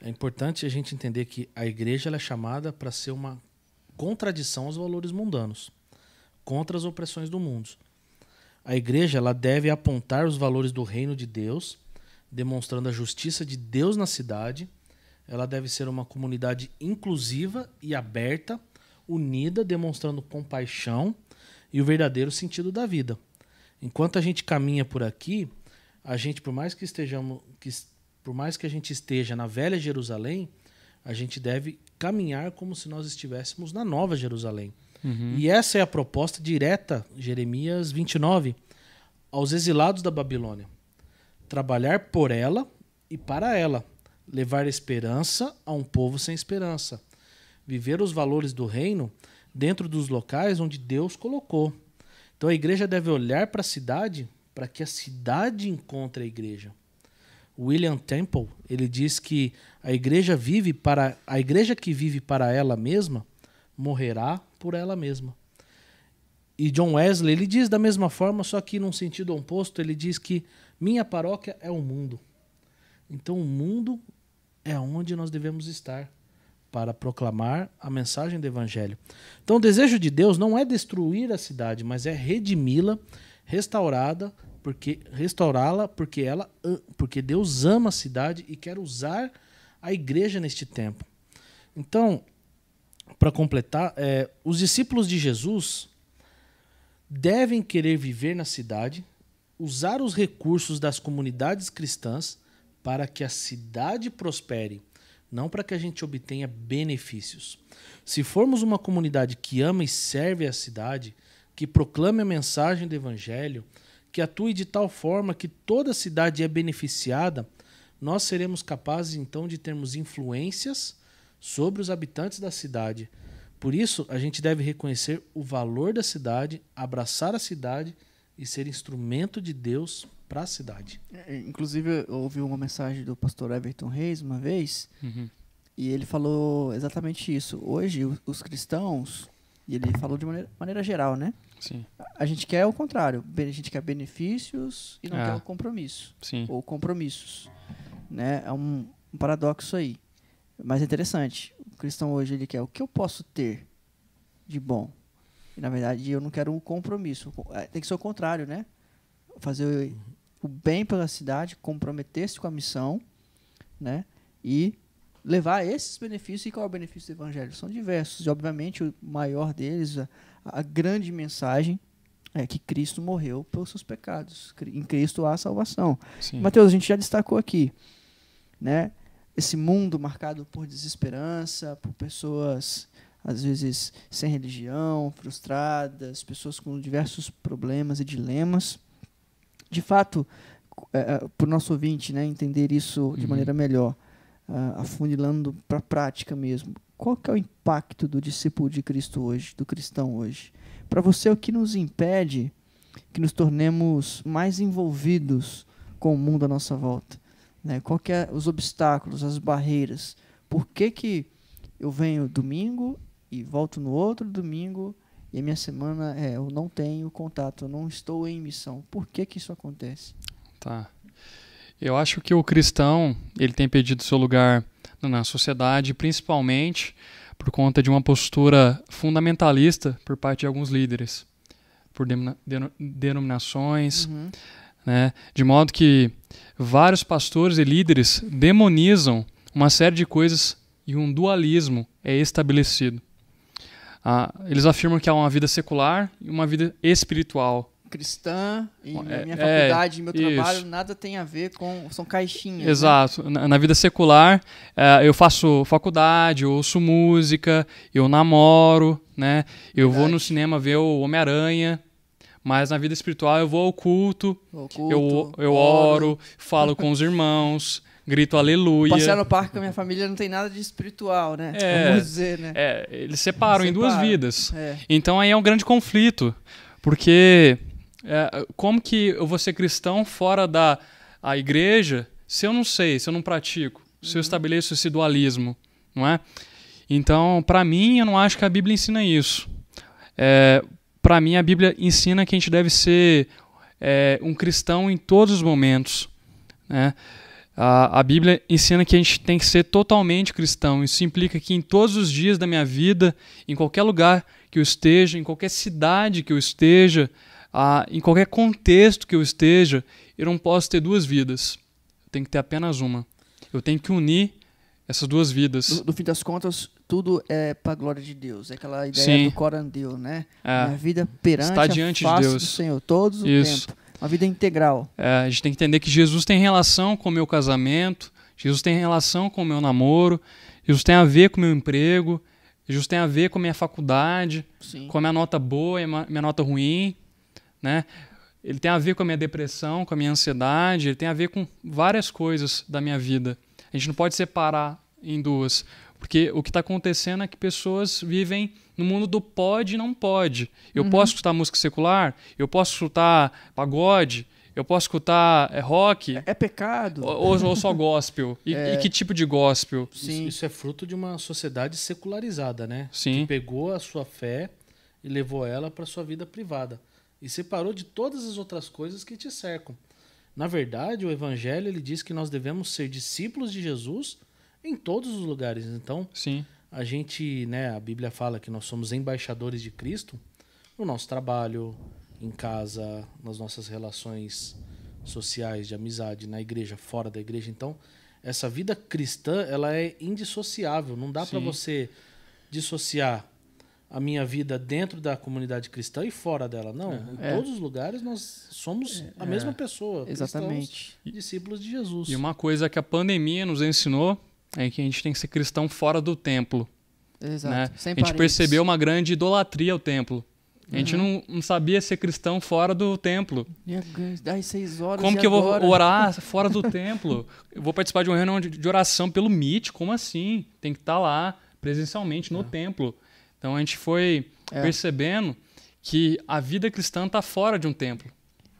[SPEAKER 2] É importante a gente entender que a igreja é chamada para ser uma contradição aos valores mundanos, contra as opressões do mundo. A igreja ela deve apontar os valores do reino de Deus, demonstrando a justiça de Deus na cidade. Ela deve ser uma comunidade inclusiva e aberta, unida, demonstrando compaixão e o verdadeiro sentido da vida. Enquanto a gente caminha por aqui, a gente, por mais que estejamos, que, por mais que a gente esteja na velha Jerusalém, a gente deve caminhar como se nós estivéssemos na nova Jerusalém. Uhum. E essa é a proposta direta, Jeremias 29, aos exilados da Babilônia. Trabalhar por ela e para ela. Levar esperança a um povo sem esperança. Viver os valores do reino dentro dos locais onde Deus colocou. Então a igreja deve olhar para a cidade para que a cidade encontre a igreja. William Temple, ele diz que a igreja vive para a igreja que vive para ela mesma morrerá por ela mesma. E John Wesley, ele diz da mesma forma, só que num sentido oposto, ele diz que minha paróquia é o mundo. Então o mundo é onde nós devemos estar para proclamar a mensagem do Evangelho. Então, o desejo de Deus não é destruir a cidade, mas é redimi-la, restaurada, porque restaurá-la, porque ela, porque Deus ama a cidade e quer usar a igreja neste tempo. Então, para completar, é, os discípulos de Jesus devem querer viver na cidade, usar os recursos das comunidades cristãs para que a cidade prospere não para que a gente obtenha benefícios. Se formos uma comunidade que ama e serve a cidade, que proclame a mensagem do Evangelho, que atue de tal forma que toda a cidade é beneficiada, nós seremos capazes então de termos influências sobre os habitantes da cidade. Por isso, a gente deve reconhecer o valor da cidade, abraçar a cidade e ser instrumento de Deus para a cidade. É, é, inclusive, eu ouvi uma mensagem do
[SPEAKER 1] pastor Everton Reis uma vez, uhum. e ele falou exatamente isso. Hoje, os cristãos, e ele falou de maneira, maneira geral, né? Sim. A gente quer o contrário. A gente quer benefícios e não ah. quer o compromisso. Sim. Ou compromissos. Né? É um, um paradoxo aí. Mas é interessante. O cristão hoje ele quer o que eu posso ter de bom. E, na verdade, eu não quero um compromisso. É, tem que ser o contrário, né? Fazer o bem pela cidade, comprometer-se com a missão, né? E levar esses benefícios. E qual é o benefício do evangelho? São diversos. E, obviamente, o maior deles, a, a grande mensagem, é que Cristo morreu pelos seus pecados. Em Cristo há salvação. Sim. Mateus, a gente já destacou aqui, né? Esse mundo marcado por desesperança, por pessoas às vezes sem religião, frustradas, pessoas com diversos problemas e dilemas de fato, é, é para o nosso ouvinte né, entender isso de uhum. maneira melhor, uh, para a prática mesmo, qual que é o impacto do discípulo de Cristo hoje, do cristão hoje? Para você, o que nos impede que nos tornemos mais envolvidos com o mundo à nossa volta? Né? Qual que é os obstáculos, as barreiras? Por que, que eu venho domingo e volto no outro domingo e a minha semana é eu não tenho contato, eu não estou em missão. Por que que isso acontece?
[SPEAKER 3] Tá. Eu acho que o cristão, ele tem perdido seu lugar na sociedade, principalmente por conta de uma postura fundamentalista por parte de alguns líderes, por denominações, uhum. né? de modo que vários pastores e líderes demonizam uma série de coisas e um dualismo é estabelecido. Ah, eles afirmam que há uma vida secular e uma vida espiritual. Cristã, em é, minha é, faculdade, é, meu trabalho, isso.
[SPEAKER 1] nada tem a ver com. São caixinhas. Né? Exato. Né?
[SPEAKER 3] Na, na, vida secular, é, eu faço faculdade, eu ouço música, eu namoro, né? Eu Verdade. vou no cinema ver o Homem-Aranha. Mas na vida espiritual eu vou ao culto, culto eu, eu oro, oro falo com os irmãos, grito aleluia. Passear no
[SPEAKER 1] parque com a minha família não tem nada de espiritual, né? É, Vamos dizer, né?
[SPEAKER 3] É, eles separam em duas vidas. É. Então aí é um grande conflito, porque é, como que eu vou ser cristão fora da a igreja se eu não sei, se eu não pratico, uhum. se eu uhum. estabeleço esse dualismo, não é? Então, para mim, eu não acho que a Bíblia ensina isso. É, para mim, a Bíblia ensina que a gente deve ser é, um cristão em todos os momentos. Né? A, a Bíblia ensina que a gente tem que ser totalmente cristão. Isso implica que em todos os dias da minha vida, em qualquer lugar que eu esteja, em qualquer cidade que eu esteja, a, em qualquer contexto que eu esteja, eu não posso ter duas vidas. Eu tenho que ter apenas uma. Eu tenho que unir essas duas vidas. No,
[SPEAKER 1] no fim das contas, tudo é para a glória de Deus. É aquela ideia Sim. do corandeu, né? É. vida perante Está diante a face de Deus. do Senhor, todos o tempo. Uma vida integral.
[SPEAKER 3] É, a gente tem que entender que Jesus tem relação com o meu casamento, Jesus tem relação com o meu namoro, Jesus tem a ver com o meu emprego, Jesus tem a ver com a minha faculdade, Sim. com a minha nota boa e a minha nota ruim, né? Ele tem a ver com a minha depressão, com a minha ansiedade, ele tem a ver com várias coisas da minha vida. A gente não pode separar em duas. Porque o que está acontecendo é que pessoas vivem no mundo do pode e não pode. Eu uhum. posso escutar música secular, eu posso escutar pagode, eu posso escutar eh, rock. É, é pecado. Ou, ou, só gospel. E, é. e, que tipo de gospel? Sim. Isso,
[SPEAKER 2] é fruto de uma sociedade secularizada, né? Sim. Que pegou a sua fé e levou ela para sua vida privada. E separou de todas as outras coisas que te cercam. Na verdade, o evangelho ele diz que nós devemos ser discípulos de Jesus em todos os lugares. Então, Sim. a gente, né, a Bíblia fala que nós somos embaixadores de Cristo no nosso trabalho, em casa, nas nossas relações sociais, de amizade, na igreja, fora da igreja. Então, essa vida cristã, ela é indissociável, não dá para você dissociar a minha vida dentro da comunidade cristã e fora dela. Não, é. em é. todos os lugares nós somos é. a é. mesma pessoa. Exatamente. discípulos de Jesus. E uma coisa que a pandemia
[SPEAKER 3] nos ensinou é que a gente tem que ser cristão fora do templo. Exato. Né? a gente percebeu uma grande idolatria ao templo. A gente uhum. não, não, sabia ser cristão fora do templo.
[SPEAKER 1] seis horas Como que agora? eu vou orar fora do templo?
[SPEAKER 3] Eu vou participar de uma reunião de, de oração pelo Meet? Como assim? Tem que estar tá lá, presencialmente, no é. templo. Então a gente foi é. percebendo que a vida cristã está fora de um templo.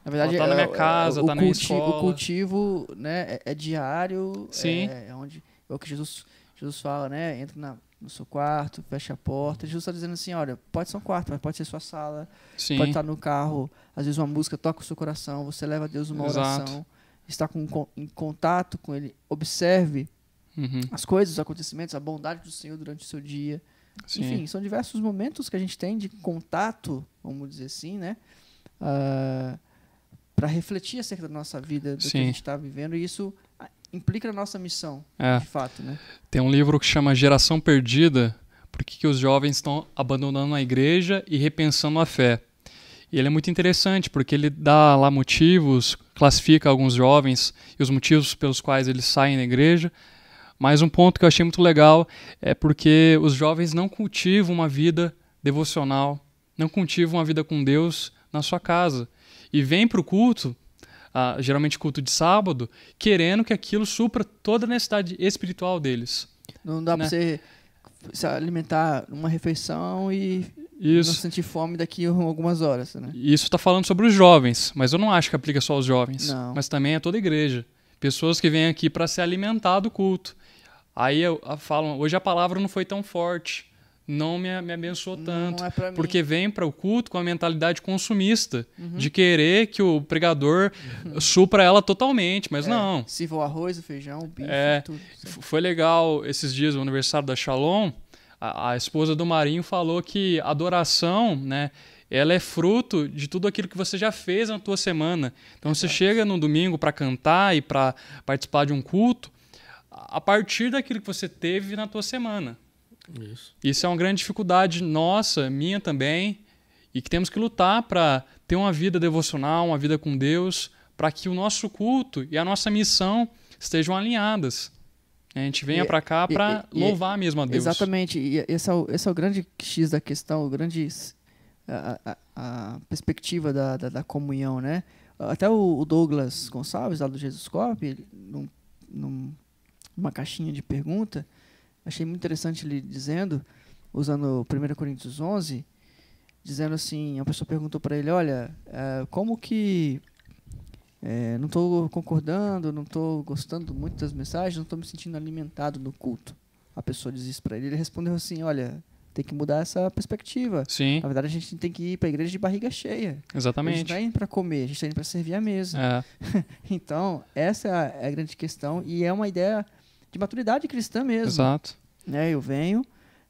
[SPEAKER 3] Na verdade, está na minha é, é, casa, está no meu na escola. O
[SPEAKER 1] cultivo né, é, é, diário. Sim. é onde é o que Jesus, Jesus fala, né? Entra na, no seu quarto, fecha a porta. Jesus está dizendo assim, olha, pode ser um quarto, mas pode ser sua sala, Sim. pode estar no carro. Às vezes uma música toca o seu coração, você leva a Deus uma Exato. oração. Está com, em contato com Ele, observe uhum. as coisas, os acontecimentos, a bondade do Senhor durante o seu dia. Sim. Enfim, são diversos momentos que a gente tem de contato, vamos dizer assim, né? Uh, ah, para refletir acerca da nossa vida, do Sim. que a gente está vivendo. E isso implica na nossa missão, é. de fato. Né?
[SPEAKER 3] Tem um livro que chama Geração Perdida, por que os jovens estão abandonando a igreja e repensando a fé. E ele é muito interessante, porque ele dá lá motivos, classifica alguns jovens e os motivos pelos quais eles saem da igreja, mas um ponto que eu achei muito legal é porque os jovens não cultivam uma vida devocional, não cultivam uma vida com Deus na sua casa. E vêm para o culto geralmente culto de sábado, querendo que aquilo supra toda a necessidade espiritual deles.
[SPEAKER 1] Não dá né? para você se alimentar uma refeição e isso. não sentir fome daqui a algumas horas. Né?
[SPEAKER 3] Isso está falando sobre os jovens, mas eu não acho que aplica só aos jovens, não. mas também a é toda a igreja. Pessoas que vêm aqui para se alimentar do culto. Aí falam, hoje a palavra não foi tão forte não me, me abençoou tanto. É porque vem para o culto com a mentalidade consumista, uhum. de querer que o pregador uhum. supra ela totalmente, mas é, não.
[SPEAKER 1] Se for arroz, o feijão, o bife, é,
[SPEAKER 3] tudo. Foi legal esses dias, o aniversário da Shalom, a, a, esposa do Marinho falou que adoração, né? Ela é fruto de tudo aquilo que você já fez na tua semana. Então Exato. você chega no domingo para cantar e para participar de um culto a partir daquilo que você teve na tua semana. Isso. Isso é uma grande dificuldade nossa, minha também, e que temos que lutar para ter uma vida devocional, uma vida com Deus, para que o nosso culto e a nossa missão estejam alinhadas. A gente venha para cá para louvar e, mesmo a Deus.
[SPEAKER 1] Exatamente. E esse é, o, esse é o grande X da questão, o grande a, a, a perspectiva da, da, da, comunhão, né? Até o, o Douglas Gonçalves, lá do Jesus Corp, num, num, numa caixinha de pergunta, achei muito interessante ele dizendo, usando 1 Coríntios 11, dizendo assim, a pessoa perguntou para ele, olha, eh, como que é, não estou concordando, não estou gostando muito das mensagens, não estou me sentindo alimentado no culto. A pessoa diz isso para ele, ele respondeu assim, olha, tem que mudar essa perspectiva. Sim. Na verdade, a gente tem que ir para a igreja de barriga cheia. Exatamente. A gente está indo para comer, a gente está indo para servir a mesa. É. então, essa é a grande questão e é uma ideia de maturidade cristã mesmo. Exato. Né? Eu venho.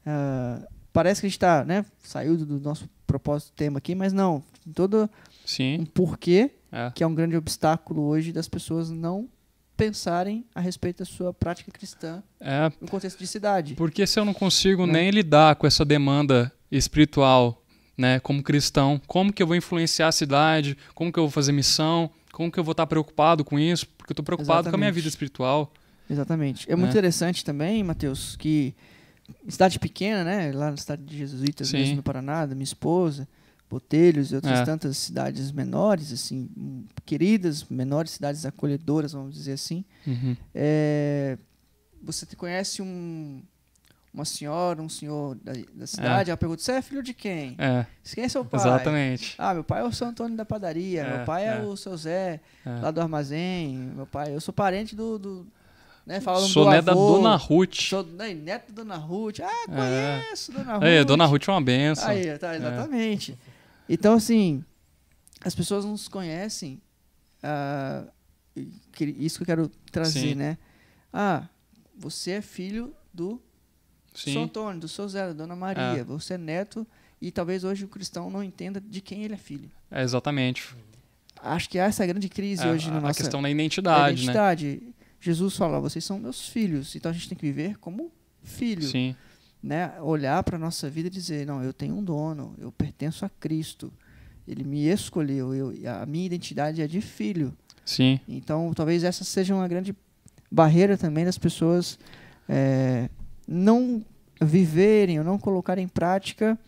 [SPEAKER 1] Uh, parece que a gente está, né? Saiu do, nosso propósito tema aqui, mas não. Todo Sim. um porquê é. que é um grande obstáculo hoje das pessoas não pensarem a respeito da sua prática cristã
[SPEAKER 3] é, no contexto de cidade. Porque se eu não consigo né? nem lidar com essa demanda espiritual, né, como cristão, como que eu vou influenciar a cidade, como que eu vou fazer missão, como que eu vou estar preocupado com isso, porque eu estou preocupado Exatamente. com a minha vida espiritual. Exatamente. É muito né?
[SPEAKER 1] interessante também, Matheus, que cidade pequena, né? Lá na cidade de Jesuítas, Sim. mesmo no Paraná, da minha esposa, Botelhos e outras é. tantas cidades menores, assim, queridas, menores cidades acolhedoras, vamos dizer assim. Uhum. É, você conhece um, uma senhora, um senhor da, da cidade, é. ela pergunta, você é filho de quem? É. Quem é seu pai? Exatamente. Ah, meu pai é o seu Antônio da padaria, é. meu pai é, é o seu Zé, é. lá do armazém, meu pai, eu sou parente do, do né? Falando Sou neto da Dona Ruth. Sou né, neto da Dona Ruth. Ah, é. conheço é. Dona Ruth. Aí, Dona Ruth é uma benção. Aí, tá, é. exatamente. É. Então, assim, as pessoas não se conhecem. Ah, isso que eu quero trazer, Sim. né? Ah, você é filho do Sim. São Antônio, do seu Zé, da Dona Maria. É. Você é neto e talvez hoje o cristão não entenda de quem ele é filho.
[SPEAKER 3] É, exatamente. Acho que essa é grande crise é, hoje a, no nosso... A questão da identidade, né?
[SPEAKER 1] identidade, né? Jesus fala, vocês são meus filhos, então a gente tem que viver como filho. Sim. Né? Olhar para a nossa vida e dizer, não, eu tenho um dono, eu pertenço a Cristo. Ele me escolheu, eu, a minha identidade é de filho. Sim. Então, talvez essa seja uma grande barreira também das pessoas é, não viverem ou não colocarem em prática,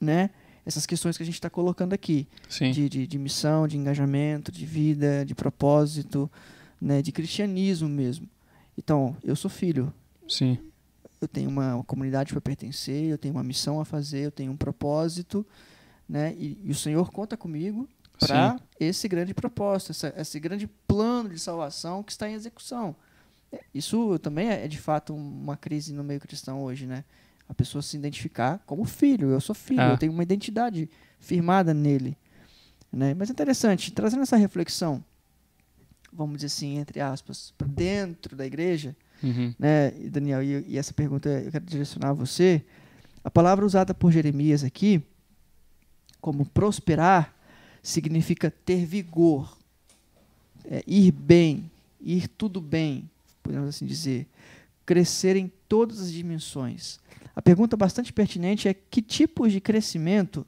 [SPEAKER 1] né? Essas questões que a gente está colocando aqui, de, de, de missão, de engajamento, de vida, de propósito, né, de cristianismo mesmo. Então, eu sou filho. Sim. Eu tenho uma, uma comunidade para pertencer, eu tenho uma missão a fazer, eu tenho um propósito, né? E, e o Senhor conta comigo para esse grande propósito, essa, esse grande plano de salvação que está em execução. É, isso também é, é, de fato uma crise no meio cristão hoje, né? A pessoa se identificar como filho, eu sou filho, ah. eu tenho uma identidade firmada nele, né? Mas é interessante, trazendo essa reflexão, vamos dizer assim, entre aspas, para dentro da igreja, uhum. né, Daniel, e, e, essa pergunta eu quero direcionar a você, a palavra usada por Jeremias aqui, como prosperar, significa ter vigor, é, ir bem, ir tudo bem, podemos assim dizer, crescer em todas as dimensões. A pergunta bastante pertinente é que tipos de crescimento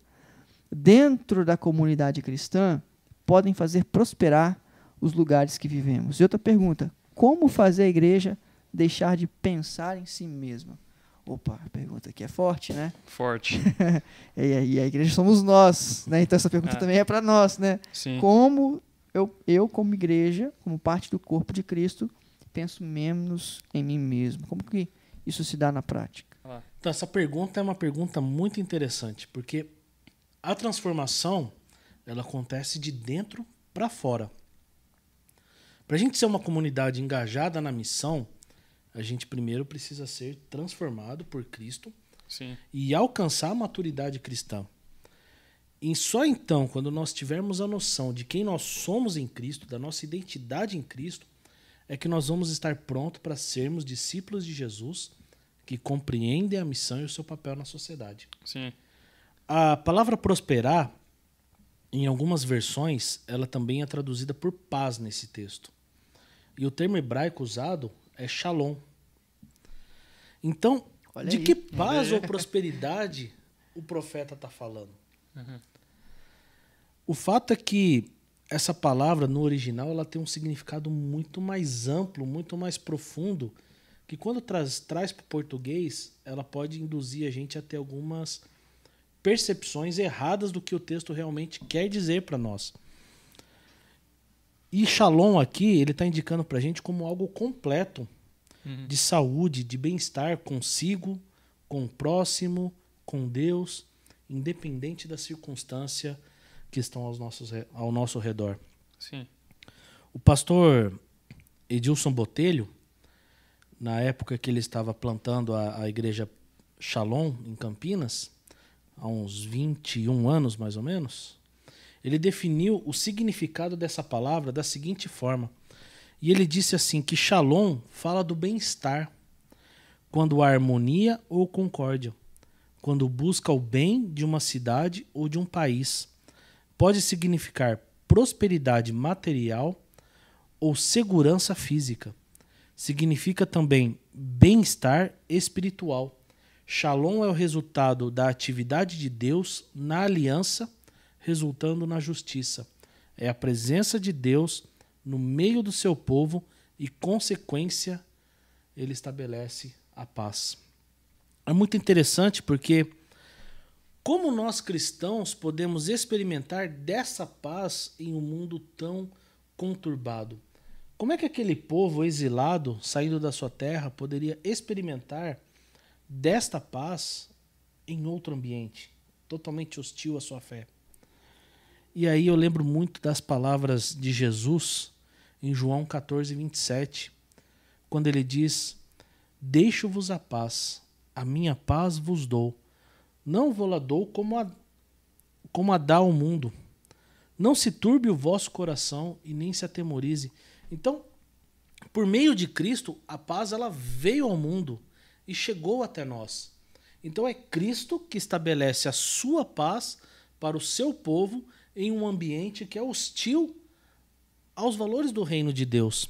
[SPEAKER 1] dentro da comunidade cristã podem fazer prosperar os lugares que vivemos. E outra pergunta: como fazer a igreja deixar de pensar em si mesma? Opa, a pergunta aqui é forte, né? Forte. e, a igreja somos nós, né? Então essa pergunta é. também é para nós, né? Sim. Como eu, eu, como igreja, como parte do corpo de Cristo, penso menos
[SPEAKER 2] em mim mesmo? Como que isso se
[SPEAKER 1] dá na prática?
[SPEAKER 2] Então, essa pergunta é uma pergunta muito interessante, porque a transformação ela acontece de dentro para fora. Para a gente ser uma comunidade engajada na missão, a gente primeiro precisa ser transformado por Cristo Sim. e alcançar a maturidade cristã. E só então, quando nós tivermos a noção de quem nós somos em Cristo, da nossa identidade em Cristo, é que nós vamos estar prontos para sermos discípulos de Jesus que compreendem a missão e o seu papel na sociedade. Sim. A palavra prosperar, em algumas versões, ela também é traduzida por paz nesse texto. E o termo hebraico usado é shalom. Então, Olha de aí. que paz ou é. prosperidade o profeta está falando? Uhum. O fato é que essa palavra no original ela tem um significado muito mais amplo, muito mais profundo, que quando traz, traz para o português, ela pode induzir a gente a ter algumas percepções erradas do que o texto realmente quer dizer para nós. E Shalom aqui, ele está indicando para a gente como algo completo uhum. de saúde, de bem-estar consigo, com o próximo, com Deus, independente da circunstância que estão aos nossos, ao nosso redor. Sim. O pastor Edilson Botelho, na época que ele estava plantando a, a igreja Shalom em Campinas, há uns 21 anos mais ou menos, ele definiu o significado dessa palavra da seguinte forma. E ele disse assim que Shalom fala do bem-estar, quando há harmonia ou concórdia, quando busca o bem de uma cidade ou de um país. Pode significar prosperidade material ou segurança física. Significa também bem-estar espiritual. Shalom é o resultado da atividade de Deus na aliança resultando na justiça. É a presença de Deus no meio do seu povo e, consequência, ele estabelece a paz. É muito interessante porque, como nós cristãos podemos experimentar dessa paz em um mundo tão conturbado? Como é que aquele povo exilado, saindo da sua terra, poderia experimentar desta paz em outro ambiente, totalmente hostil à sua fé? E aí eu lembro muito das palavras de Jesus em João 14, 27, quando ele diz: Deixo-vos a paz, a minha paz vos dou. Não vou-la dou como a, como a dá ao mundo. Não se turbe o vosso coração e nem se atemorize. Então, por meio de Cristo, a paz ela veio ao mundo e chegou até nós. Então é Cristo que estabelece a sua paz para o seu povo em um ambiente que é hostil aos valores do reino de Deus.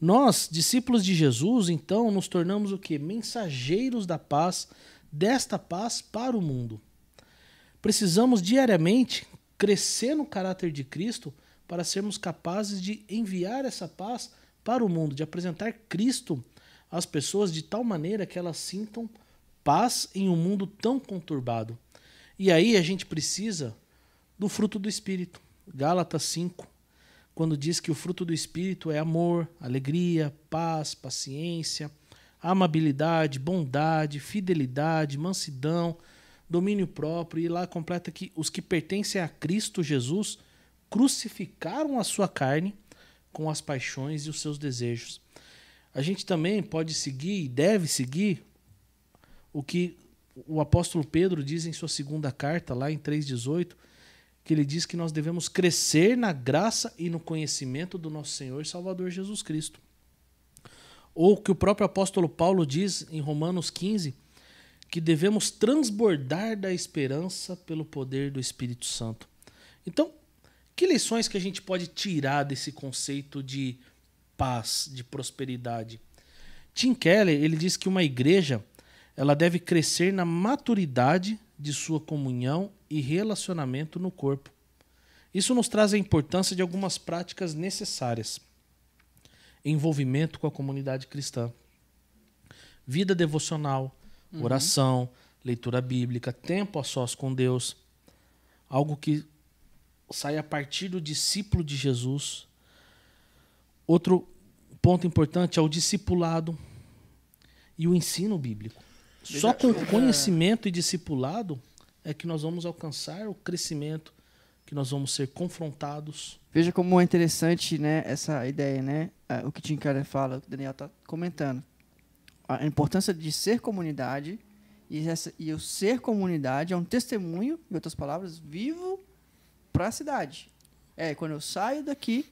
[SPEAKER 2] Nós, discípulos de Jesus, então, nos tornamos o que? Mensageiros da paz, desta paz para o mundo. Precisamos diariamente crescer no caráter de Cristo para sermos capazes de enviar essa paz para o mundo, de apresentar Cristo às pessoas de tal maneira que elas sintam paz em um mundo tão conturbado. E aí a gente precisa do fruto do Espírito. Gálatas 5, quando diz que o fruto do Espírito é amor, alegria, paz, paciência, amabilidade, bondade, fidelidade, mansidão, domínio próprio, e lá completa que os que pertencem a Cristo Jesus crucificaram a sua carne com as paixões e os seus desejos. A gente também pode seguir e deve seguir o que o apóstolo Pedro diz em sua segunda carta, lá em 3,18, que ele diz que nós devemos crescer na graça e no conhecimento do nosso Senhor e Salvador Jesus Cristo. Ou que o próprio apóstolo Paulo diz em Romanos 15, que devemos transbordar da esperança pelo poder do Espírito Santo. Então, que lições que a gente pode tirar desse conceito de paz, de prosperidade? Tim Keller, ele diz que uma igreja, ela deve crescer na maturidade de sua comunhão e relacionamento no corpo. Isso nos traz a importância de algumas práticas necessárias. Envolvimento com a comunidade cristã, vida devocional, uhum. oração, leitura bíblica, tempo a sós com Deus, algo que sai a partir do discípulo de Jesus. Outro ponto importante é o discipulado e o ensino bíblico.
[SPEAKER 3] Só com conhecimento
[SPEAKER 2] e discipulado é que nós vamos alcançar o crescimento, que nós vamos ser confrontados.
[SPEAKER 1] Veja como é interessante né, essa ideia, né? O que Tim Keller fala, o que o Daniel está comentando. A importância de ser comunidade e, essa, e o ser comunidade é um testemunho, em outras palavras, vivo para a cidade. É, quando eu saio daqui,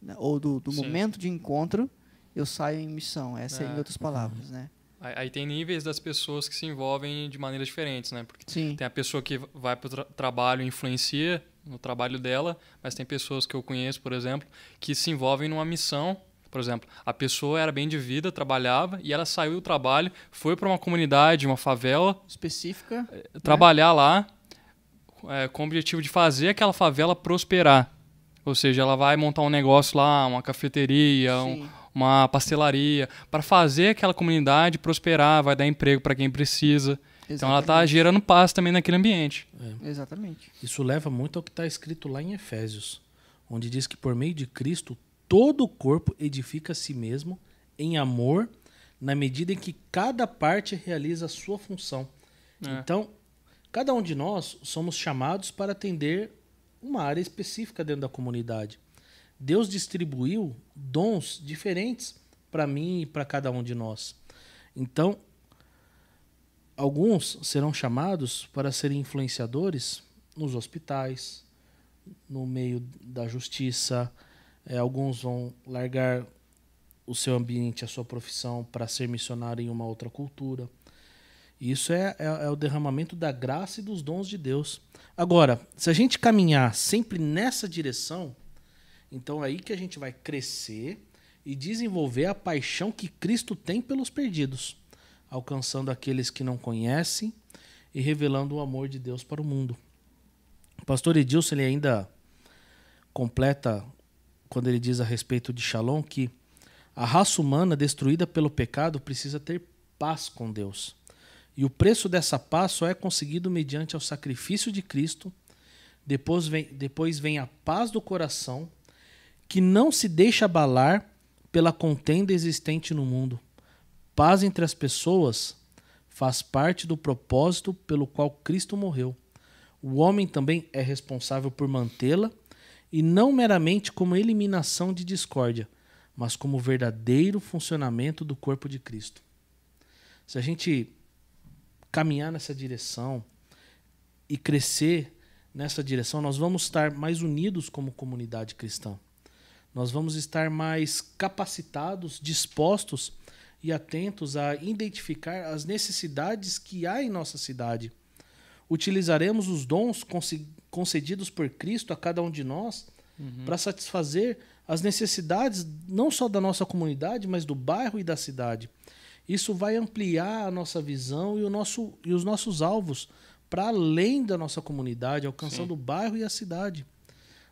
[SPEAKER 1] né, ou do, do momento de encontro, eu saio em missão. Essa é, é em outras palavras, né?
[SPEAKER 3] Aí, tem níveis das pessoas que se envolvem de maneiras diferentes, né? Porque Sim. tem a pessoa que vai para o tra trabalho e influencia no trabalho dela, mas tem pessoas que eu conheço, por exemplo, que se envolvem numa missão. Por exemplo, a pessoa era bem de vida, trabalhava, e ela saiu do trabalho, foi para uma comunidade, uma favela... Específica. Eh, né? Trabalhar né? lá é, com o objetivo de fazer aquela favela prosperar. Ou seja, ela vai montar um negócio lá, uma cafeteria, um, uma pastelaria, para fazer aquela comunidade prosperar, vai dar emprego para quem precisa. Exatamente. Então ela está gerando paz também
[SPEAKER 2] naquele ambiente. É. Exatamente. Isso leva muito ao que está escrito lá em Efésios, onde diz que por meio de Cristo todo o corpo edifica a si mesmo em amor, na medida em que cada parte realiza a sua função. É. Então, cada um de nós somos chamados para atender uma área específica dentro da comunidade. Deus distribuiu dons diferentes para mim e para cada um de nós. Então, alguns serão chamados para serem influenciadores nos hospitais, no meio da justiça. É, alguns vão largar o seu ambiente, a sua profissão, para ser missionário em uma outra cultura. Isso é, é, é, o derramamento da graça e dos dons de Deus. Agora, se a gente caminhar sempre nessa direção, então é aí que a gente vai crescer e desenvolver a paixão que Cristo tem pelos perdidos, alcançando aqueles que não conhecem e revelando o amor de Deus para o mundo. O pastor Edilson ele ainda completa quando ele diz a respeito de Shalom que a raça humana destruída pelo pecado precisa ter paz com Deus. E o preço dessa paz só é conseguido mediante o sacrifício de Cristo. Depois vem, depois vem a paz do coração, que não se deixa abalar pela contenda existente no mundo. Paz entre as pessoas faz parte do propósito pelo qual Cristo morreu. O homem também é responsável por mantê-la, e não meramente como eliminação de discórdia, mas como verdadeiro funcionamento do corpo de Cristo. Se a gente caminhar nessa direção e crescer nessa direção, nós vamos estar mais unidos como comunidade cristã nós vamos estar mais capacitados, dispostos e atentos a identificar as necessidades que há em nossa cidade. Utilizaremos os dons concedidos por Cristo a cada um de nós uhum. para satisfazer as necessidades não só da nossa comunidade, mas do bairro e da cidade. Isso vai ampliar a nossa visão e, o nosso, e os nossos alvos para além da nossa comunidade, alcançando Sim. o bairro e a cidade.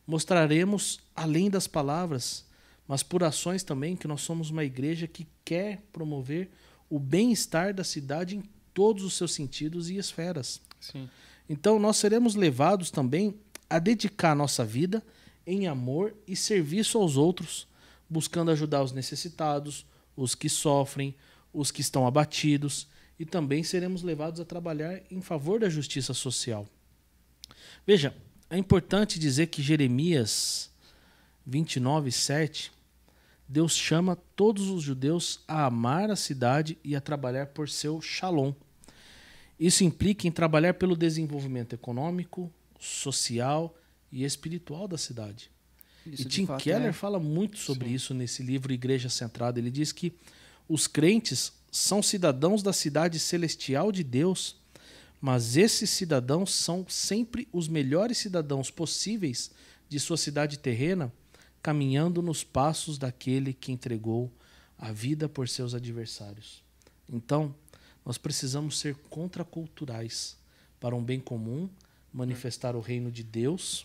[SPEAKER 2] Mostraremos além das palavras, mas por ações também, que nós somos uma igreja que quer promover o bem-estar da cidade em todos os seus sentidos e esferas. Sim. Então, nós seremos levados também a dedicar nossa vida em amor e serviço aos outros, buscando ajudar os necessitados, os que sofrem, os que estão abatidos, e também seremos levados a trabalhar em favor da justiça social. Veja, é importante dizer que Jeremias 29, 7, Deus chama todos os judeus a amar a cidade e a trabalhar por seu shalom. Isso implica em trabalhar pelo desenvolvimento econômico, social e espiritual da cidade. Isso e Tim fato, Keller é. fala muito sobre Sim. isso nesse livro Igreja Centrada. Ele diz que os crentes são cidadãos da cidade celestial de Deus mas esses cidadãos são sempre os melhores cidadãos possíveis de sua cidade terrena, caminhando nos passos daquele que entregou a vida por seus adversários. Então, nós precisamos ser contraculturais para um bem comum, manifestar o reino de Deus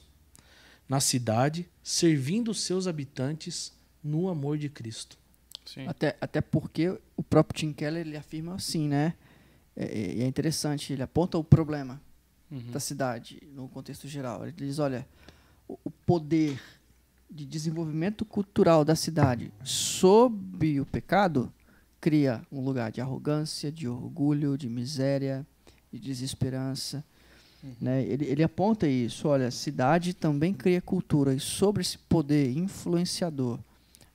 [SPEAKER 2] na cidade, servindo os seus habitantes no amor de Cristo. Sim. Até, até porque o
[SPEAKER 1] próprio Tim Keller ele afirma assim, né? é, é, é interessante, ele aponta o problema uhum. da cidade no contexto geral. Ele diz, olha, o, o poder de desenvolvimento cultural da cidade sob o pecado cria um lugar de arrogância, de orgulho, de miséria, de desesperança. Uhum. Né? Ele, ele, aponta isso. Olha, a cidade também cria cultura. E sobre esse poder influenciador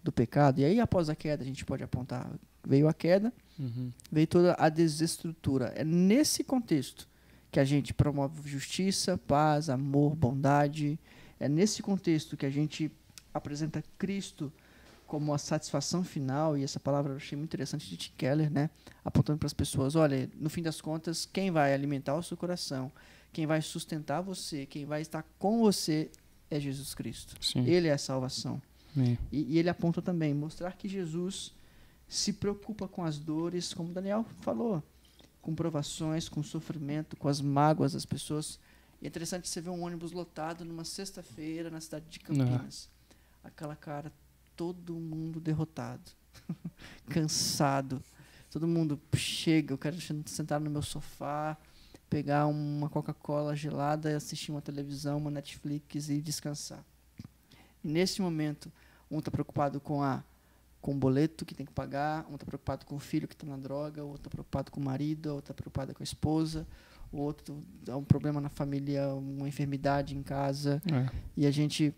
[SPEAKER 1] do pecado, e aí após a queda, a gente pode apontar: veio a queda, Uhum. Veio toda a desestrutura. É nesse contexto que a gente promove justiça, paz, amor, bondade. É nesse contexto que a gente apresenta Cristo como a satisfação final, e essa palavra eu achei muito interessante de Tim Keller, né? apontando para as pessoas, olha, no fim das contas, quem vai alimentar o seu coração, quem vai sustentar você, quem vai estar com você é Jesus Cristo. Sim. Ele é a salvação. É. E, e ele aponta também, mostrar que Jesus se preocupa com as dores, como Daniel falou, com provações, com sofrimento, com as mágoas das pessoas. E é interessante você ver um ônibus lotado numa sexta-feira na cidade de Campinas. Não. Aquela cara, todo mundo derrotado, cansado. Todo mundo chega, eu quero sentar no meu sofá, pegar uma Coca-Cola gelada, assistir uma televisão, uma Netflix e descansar. E nesse momento, um está preocupado com a com um boleto que tem que pagar, um está preocupado com o filho que está na droga, outro está preocupado com o marido, outro está preocupada com a esposa, outro há um problema na família, uma enfermidade em casa. É. E a gente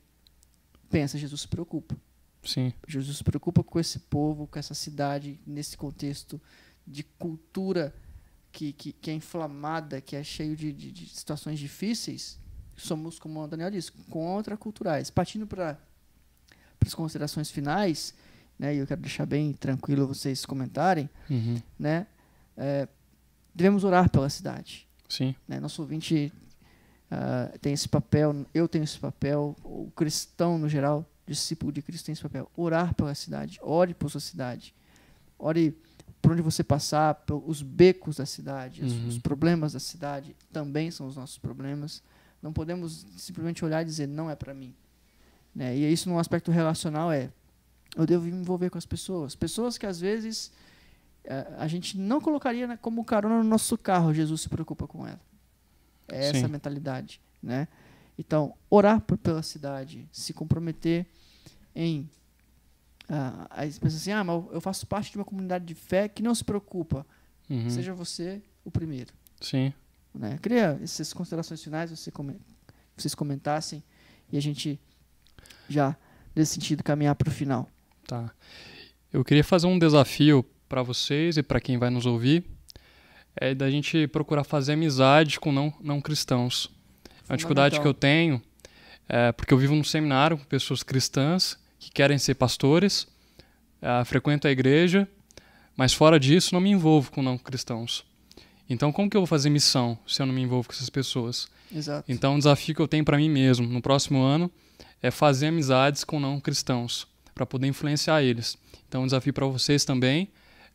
[SPEAKER 1] pensa, Jesus se preocupa. Sim. Jesus se preocupa com esse povo, com essa cidade, nesse contexto de cultura que, que, que é inflamada, que é cheio de, de, de situações difíceis. Somos, como o Daniel disse, contraculturais. Partindo para as considerações finais, né, e eu quero deixar bem tranquilo vocês comentarem, uhum. né, é, devemos orar pela cidade. Sim. Né, nosso ouvinte uh, tem esse papel, eu tenho esse papel, o cristão no geral, discípulo de Cristo tem esse papel, orar pela cidade, ore por sua cidade, ore por onde você passar, pelos becos da cidade, uhum. os, problemas da cidade também são os nossos problemas. Não podemos simplesmente olhar e dizer não é para mim. Né? E isso num aspecto relacional é eu devo me envolver com as pessoas. Pessoas que às vezes eh, a gente não colocaria como carona no nosso carro, Jesus se preocupa com ela. É essa a mentalidade, né? Então, orar por, pela cidade, se comprometer em ah, aí você pensa assim, ah, mas eu faço parte de uma comunidade de fé que não se preocupa. Uhum. Seja você o primeiro. Sim. Né? Eu queria essas considerações finais você come, vocês comentassem e a gente já nesse sentido caminhar para o final.
[SPEAKER 3] Tá. Eu queria fazer um desafio para vocês e para quem vai nos ouvir, é da gente procurar fazer amizade com não, não cristãos. A dificuldade que eu tenho é porque eu vivo num seminário com pessoas cristãs que querem ser pastores, é, frequento a igreja, mas fora disso não me envolvo com não cristãos. Então, como que eu vou fazer missão se eu não me envolvo com essas pessoas? Exato. Então, o desafio que eu tenho para mim mesmo no próximo ano é fazer amizades com não cristãos para poder influenciar eles. Então, é um desafio para vocês também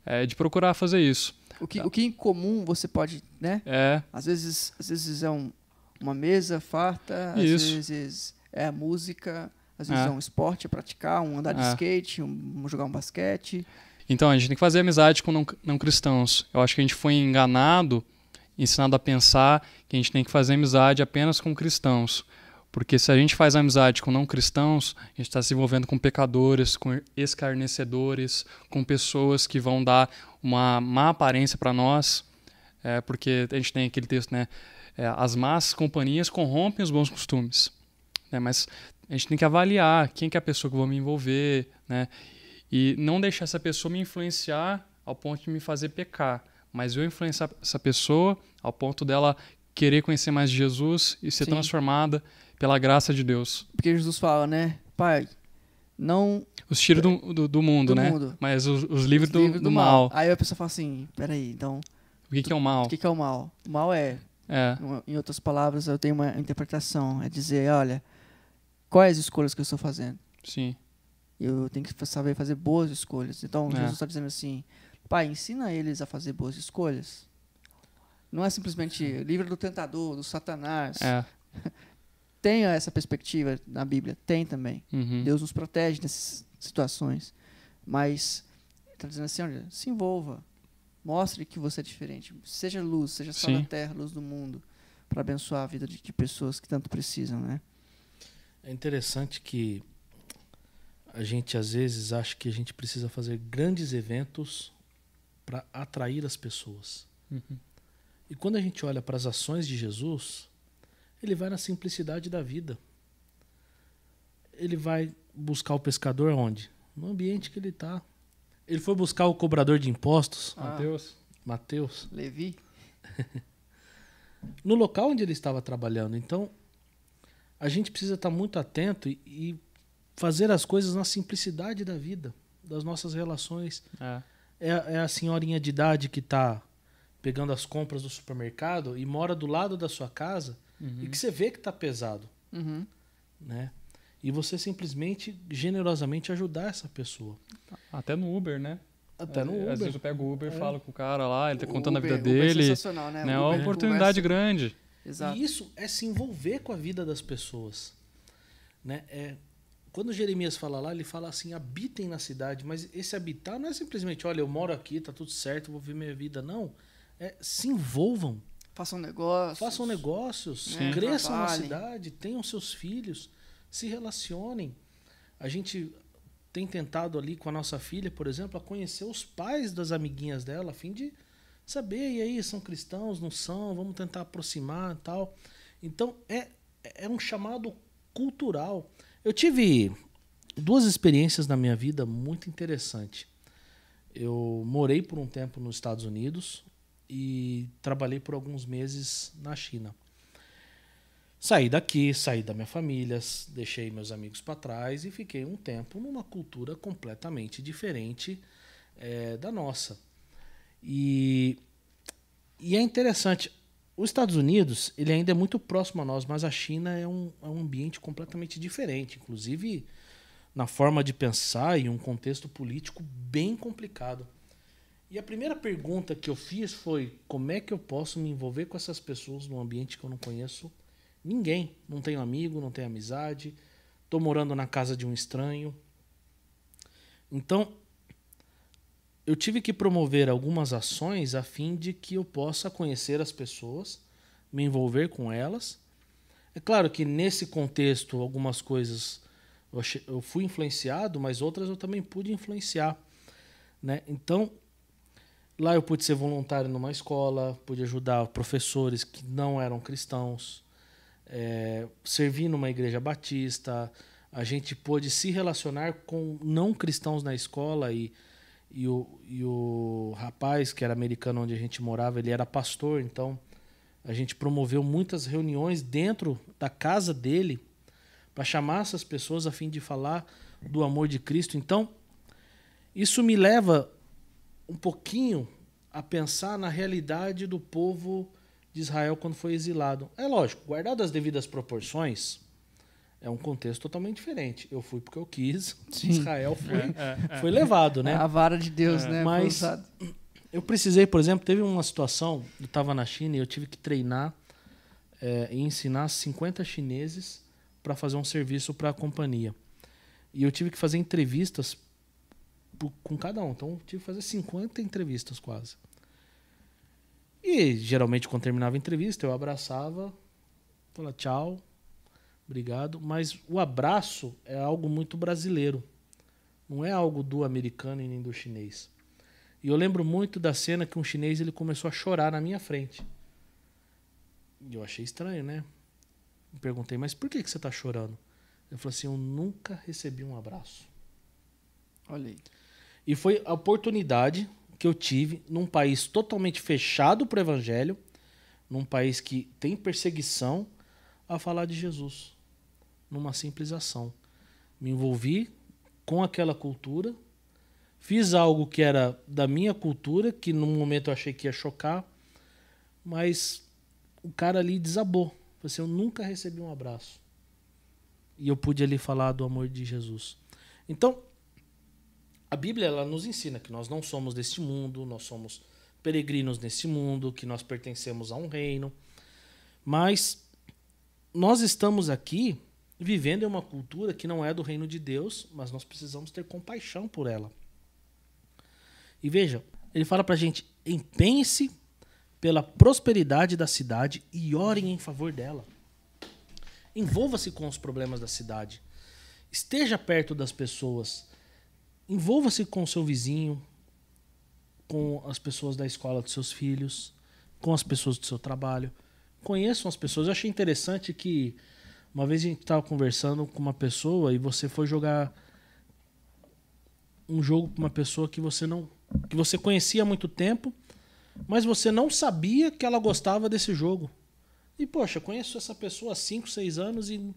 [SPEAKER 3] é de procurar fazer isso. O que, tá. o que em comum você pode, né? É.
[SPEAKER 1] Às vezes, às vezes é um, uma mesa farta, isso. às vezes é música, às vezes é, é um esporte a praticar, um andar de é. skate, um, um jogar um basquete.
[SPEAKER 3] Então, a gente tem que fazer amizade com não, não cristãos. Eu acho que a gente foi enganado, ensinado a pensar que a gente tem que fazer amizade apenas com cristãos. Porque se a gente faz amizade com não cristãos, a gente está se envolvendo com pecadores, com escarnecedores, com pessoas que vão dar uma má aparência para nós, é, porque a gente tem aquele texto, né? É, as más companhias corrompem os bons costumes. Né, mas a gente tem que avaliar quem que é a pessoa que eu vou me envolver, né? E não deixar essa pessoa me influenciar ao ponto de me fazer pecar. Mas eu influenciar essa pessoa ao ponto dela querer conhecer mais Jesus e ser Sim. transformada pela graça de Deus. Porque Jesus fala, né? Pai, não. Os tiros do, do, do, mundo, do né? Mundo. Mas os, os livros os do, do, do mal. mal.
[SPEAKER 1] Aí a pessoa fala assim: peraí, então. O que, que é o mal? O que, que é o mal? O mal é. É. Em outras palavras, eu tenho uma interpretação. É dizer, olha, quais escolhas que eu estou fazendo? Sim. Eu tenho que saber fazer boas escolhas. Então, é. Jesus está dizendo assim, pai, ensina eles a fazer boas escolhas. Não é simplesmente livro do tentador, do satanás. É. tenha essa perspectiva na Bíblia, tem também. Uhum. Deus nos protege nessas situações. Mas está dizendo assim, olha, se envolva. Mostre que você é diferente. Seja luz, seja sal da terra, luz do mundo, para abençoar a vida de, de, pessoas que tanto precisam, né?
[SPEAKER 2] É interessante que a gente às vezes acha que a gente precisa fazer grandes eventos para atrair as pessoas. Uhum. E quando a gente olha para as ações de Jesus, ele vai na simplicidade da vida. Ele vai buscar o pescador onde? No ambiente que ele está. Ele foi buscar o cobrador de impostos. Ah. Mateus. Mateus. Levi. no local onde ele estava trabalhando. Então, a gente precisa estar tá muito atento e, e fazer as coisas na simplicidade da vida, das nossas relações. É, é, é a senhorinha de idade que está pegando as compras do supermercado e mora do lado da sua casa uhum. e que uhum. você vê que está pesado, uhum. né? E você simplesmente, generosamente ajudar essa pessoa. Até no Uber, né? Até no Uber. Às vezes eu pego o Uber, é. falo com o cara lá, ele tá contando Uber, a vida dele. Uber é sensacional, né? né? Uber, é uma oportunidade grande. Exato. E isso é se envolver com a vida das pessoas. Né? É, quando Jeremias fala lá, ele fala assim: habitem na cidade, mas esse habitar não é simplesmente, olha, eu moro aqui, tá tudo certo, vou viver minha vida. Não. É, se envolvam. Façam negócios. Façam negócios, né? cresçam na cidade, tenham seus filhos, se relacionem. A gente tem tentado ali com a nossa filha, por exemplo, a conhecer os pais das amiguinhas dela, a fim de saber, e aí, são cristãos, não são, vamos tentar aproximar tal. Então, é, é um chamado cultural. Eu tive duas experiências na minha vida muito interessante. Eu morei por um tempo nos Estados Unidos, e trabalhei por alguns meses na China. Saí daqui, saí da minha família, deixei meus amigos para trás e fiquei um tempo numa cultura completamente diferente é, da nossa. E, e é interessante, os Estados Unidos ele ainda é muito próximo a nós, mas a China é um, é um ambiente completamente diferente, inclusive na forma de pensar e um contexto político bem complicado. E a primeira pergunta que eu fiz foi: como é que eu posso me envolver com essas pessoas num ambiente que eu não conheço ninguém? Não tenho amigo, não tenho amizade, estou morando na casa de um estranho. Então, eu tive que promover algumas ações a fim de que eu possa conhecer as pessoas, me envolver com elas. É claro que nesse contexto, algumas coisas eu fui influenciado, mas outras eu também pude influenciar. Né? Então, Lá eu pude ser voluntário numa escola, pude ajudar professores que não eram cristãos, é, servi numa igreja batista, a gente pôde se relacionar com não cristãos na escola e, e, o, e o rapaz que era americano onde a gente morava, ele era pastor, então a gente promoveu muitas reuniões dentro da casa dele para chamar essas pessoas a fim de falar do amor de Cristo. Então, isso me leva um pouquinho a pensar na realidade do povo de Israel quando foi exilado. É lógico, guardado as devidas proporções, é um contexto totalmente diferente. Eu fui porque eu quis, Sim. Israel foi, é, é, é. foi levado, né? É a vara de Deus, é. né? Mas eu precisei, por exemplo, teve uma situação, eu estava na China e eu tive que treinar e ensinar 50 chineses para fazer um serviço para a companhia. E eu tive que fazer entrevistas com cada um. Então tive que fazer 50 entrevistas quase. E geralmente quando terminava a entrevista, eu abraçava, falava tchau, obrigado. Mas o abraço é algo muito brasileiro. Não é algo do americano e nem do chinês. E eu lembro muito da cena que um chinês ele começou a chorar na minha frente. E eu achei estranho, né? Eu perguntei, mas por que, que você está chorando? Ele falou assim: eu nunca recebi um abraço. Olha aí. E foi a oportunidade que eu tive num país totalmente fechado para o evangelho, num país que tem perseguição, a falar de Jesus, numa simples ação. Me envolvi com aquela cultura, fiz algo que era da minha cultura, que no momento eu achei que ia chocar, mas o cara ali desabou. Você assim, eu nunca recebi um abraço. E eu pude ali falar do amor de Jesus. Então, a Bíblia ela nos ensina que nós não somos deste mundo, nós somos peregrinos nesse mundo, que nós pertencemos a um reino. Mas nós estamos aqui vivendo em uma cultura que não é do reino de Deus, mas nós precisamos ter compaixão por ela. E veja, ele fala pra gente: empense pela prosperidade da cidade e orem em favor dela. Envolva-se com os problemas da cidade. Esteja perto das pessoas. Envolva-se com o seu vizinho, com as pessoas da escola dos seus filhos, com as pessoas do seu trabalho. Conheçam as pessoas. Eu achei interessante que uma vez a gente estava conversando com uma pessoa e você foi jogar um jogo com uma pessoa que você não que você conhecia há muito tempo, mas você não sabia que ela gostava desse jogo. E poxa, conheço essa pessoa há 5, 6 anos e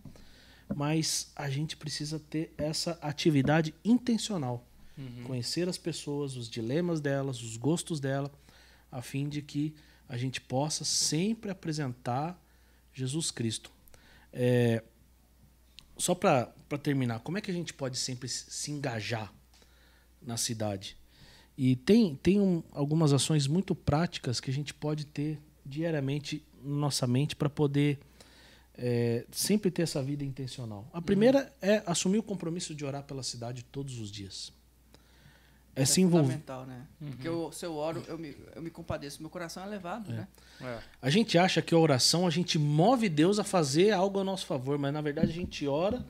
[SPEAKER 2] mas a gente precisa ter essa atividade intencional. Uhum. Conhecer as pessoas, os dilemas delas, os gostos dela, a fim de que a gente possa sempre apresentar Jesus Cristo. É, só para terminar, como é que a gente pode sempre se engajar na cidade? E tem, tem um, algumas ações muito práticas que a gente pode ter diariamente na nossa mente para poder é, sempre ter essa vida intencional. A primeira uhum. é assumir o compromisso de orar pela cidade todos os dias. É, é se envolver. Né? Uhum. Porque eu, se eu oro,
[SPEAKER 1] eu me, eu me compadeço. Meu coração é elevado. É. Né? É.
[SPEAKER 2] A gente acha que a oração, a gente move Deus a fazer algo a nosso favor, mas na verdade a gente ora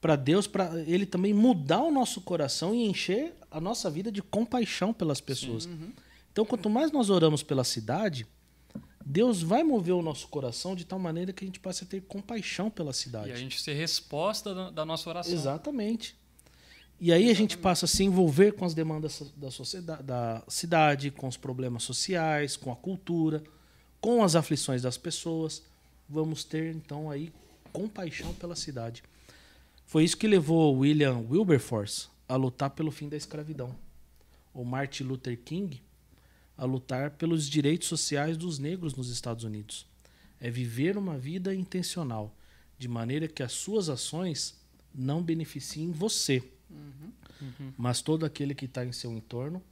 [SPEAKER 2] para Deus, para Ele também mudar o nosso coração e encher a nossa vida de compaixão pelas pessoas. Uhum. Então, quanto mais nós oramos pela cidade, Deus vai mover o nosso coração de tal maneira que a gente passe a ter compaixão pela cidade. E
[SPEAKER 3] a gente ser resposta da nossa oração.
[SPEAKER 2] Exatamente. E aí Exatamente. a gente passa a se envolver com as demandas da, sociedade, da cidade, com os problemas sociais, com a cultura, com as aflições das pessoas. Vamos ter, então, aí compaixão pela cidade. Foi isso que levou William Wilberforce a lutar pelo fim da escravidão. O Martin Luther King a lutar pelos direitos sociais dos negros nos Estados Unidos. É viver uma vida intencional, de maneira que as suas ações não beneficiem você, uhum. Uhum. mas todo aquele que está em seu entorno,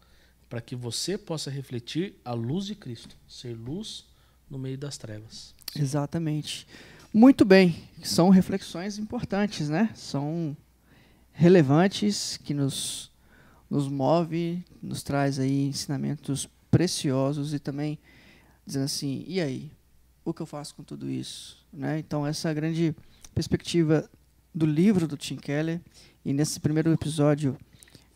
[SPEAKER 2] para que você possa refletir a luz de Cristo, ser luz no meio das trevas.
[SPEAKER 1] Exatamente. Muito bem, são reflexões importantes, né? São relevantes que nos nos move, nos traz aí ensinamentos preciosos e também dizendo assim, e aí, o que eu faço com tudo isso? Né? Então essa é a grande perspectiva do livro do Tim Keller e nesse primeiro episódio,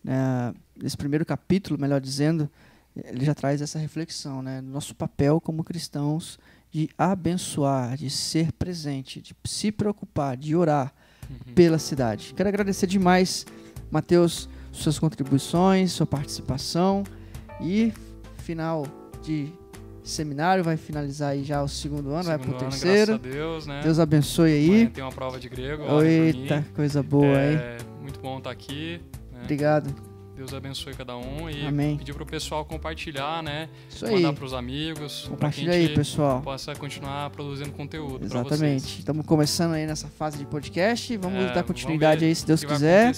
[SPEAKER 1] né, nesse primeiro capítulo, melhor dizendo, ele já traz essa reflexão, né, nosso papel como cristãos de abençoar, de ser presente, de se preocupar, de orar uhum. pela cidade. Quero agradecer demais, Mateus, suas contribuições, sua participação e final de seminário, vai finalizar aí já o segundo ano, segundo vai pro ano, terceiro. Graças a Deus, né? Deus abençoe aí. Amanhã tem uma prova de grego. Eita, coisa boa, é
[SPEAKER 3] hein? muito bom estar tá aqui. Né? Obrigado. Deus abençoe cada um e Amém. pedir pro pessoal compartilhar, né? Isso aí. Mandar pros amigos. Compartilha aí, pessoal. Possa continuar produzindo conteúdo. Exatamente.
[SPEAKER 1] Estamos começando aí nessa fase de podcast. Vamos é, dar continuidade vamos aí, se Deus quiser.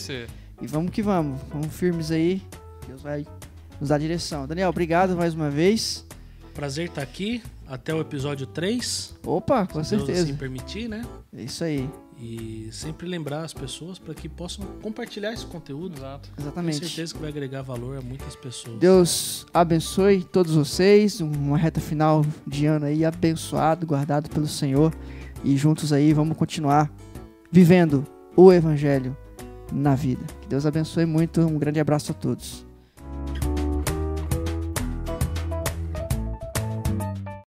[SPEAKER 1] E vamos que vamos. Vamos firmes aí. Deus vai nos dar direção. Daniel, obrigado
[SPEAKER 2] mais uma vez. Prazer estar tá aqui. Até o episódio 3. Opa, com se certeza. Deus assim permitir, né? É isso aí. E sempre lembrar as pessoas para que possam compartilhar esse conteúdo. Exato. Exatamente. Tenho certeza que vai agregar valor a muitas pessoas. Deus abençoe
[SPEAKER 1] todos vocês. Uma reta final de ano aí abençoado, guardado pelo Senhor. E juntos aí vamos continuar vivendo o Evangelho na vida. Que Deus abençoe muito. Um grande abraço a todos.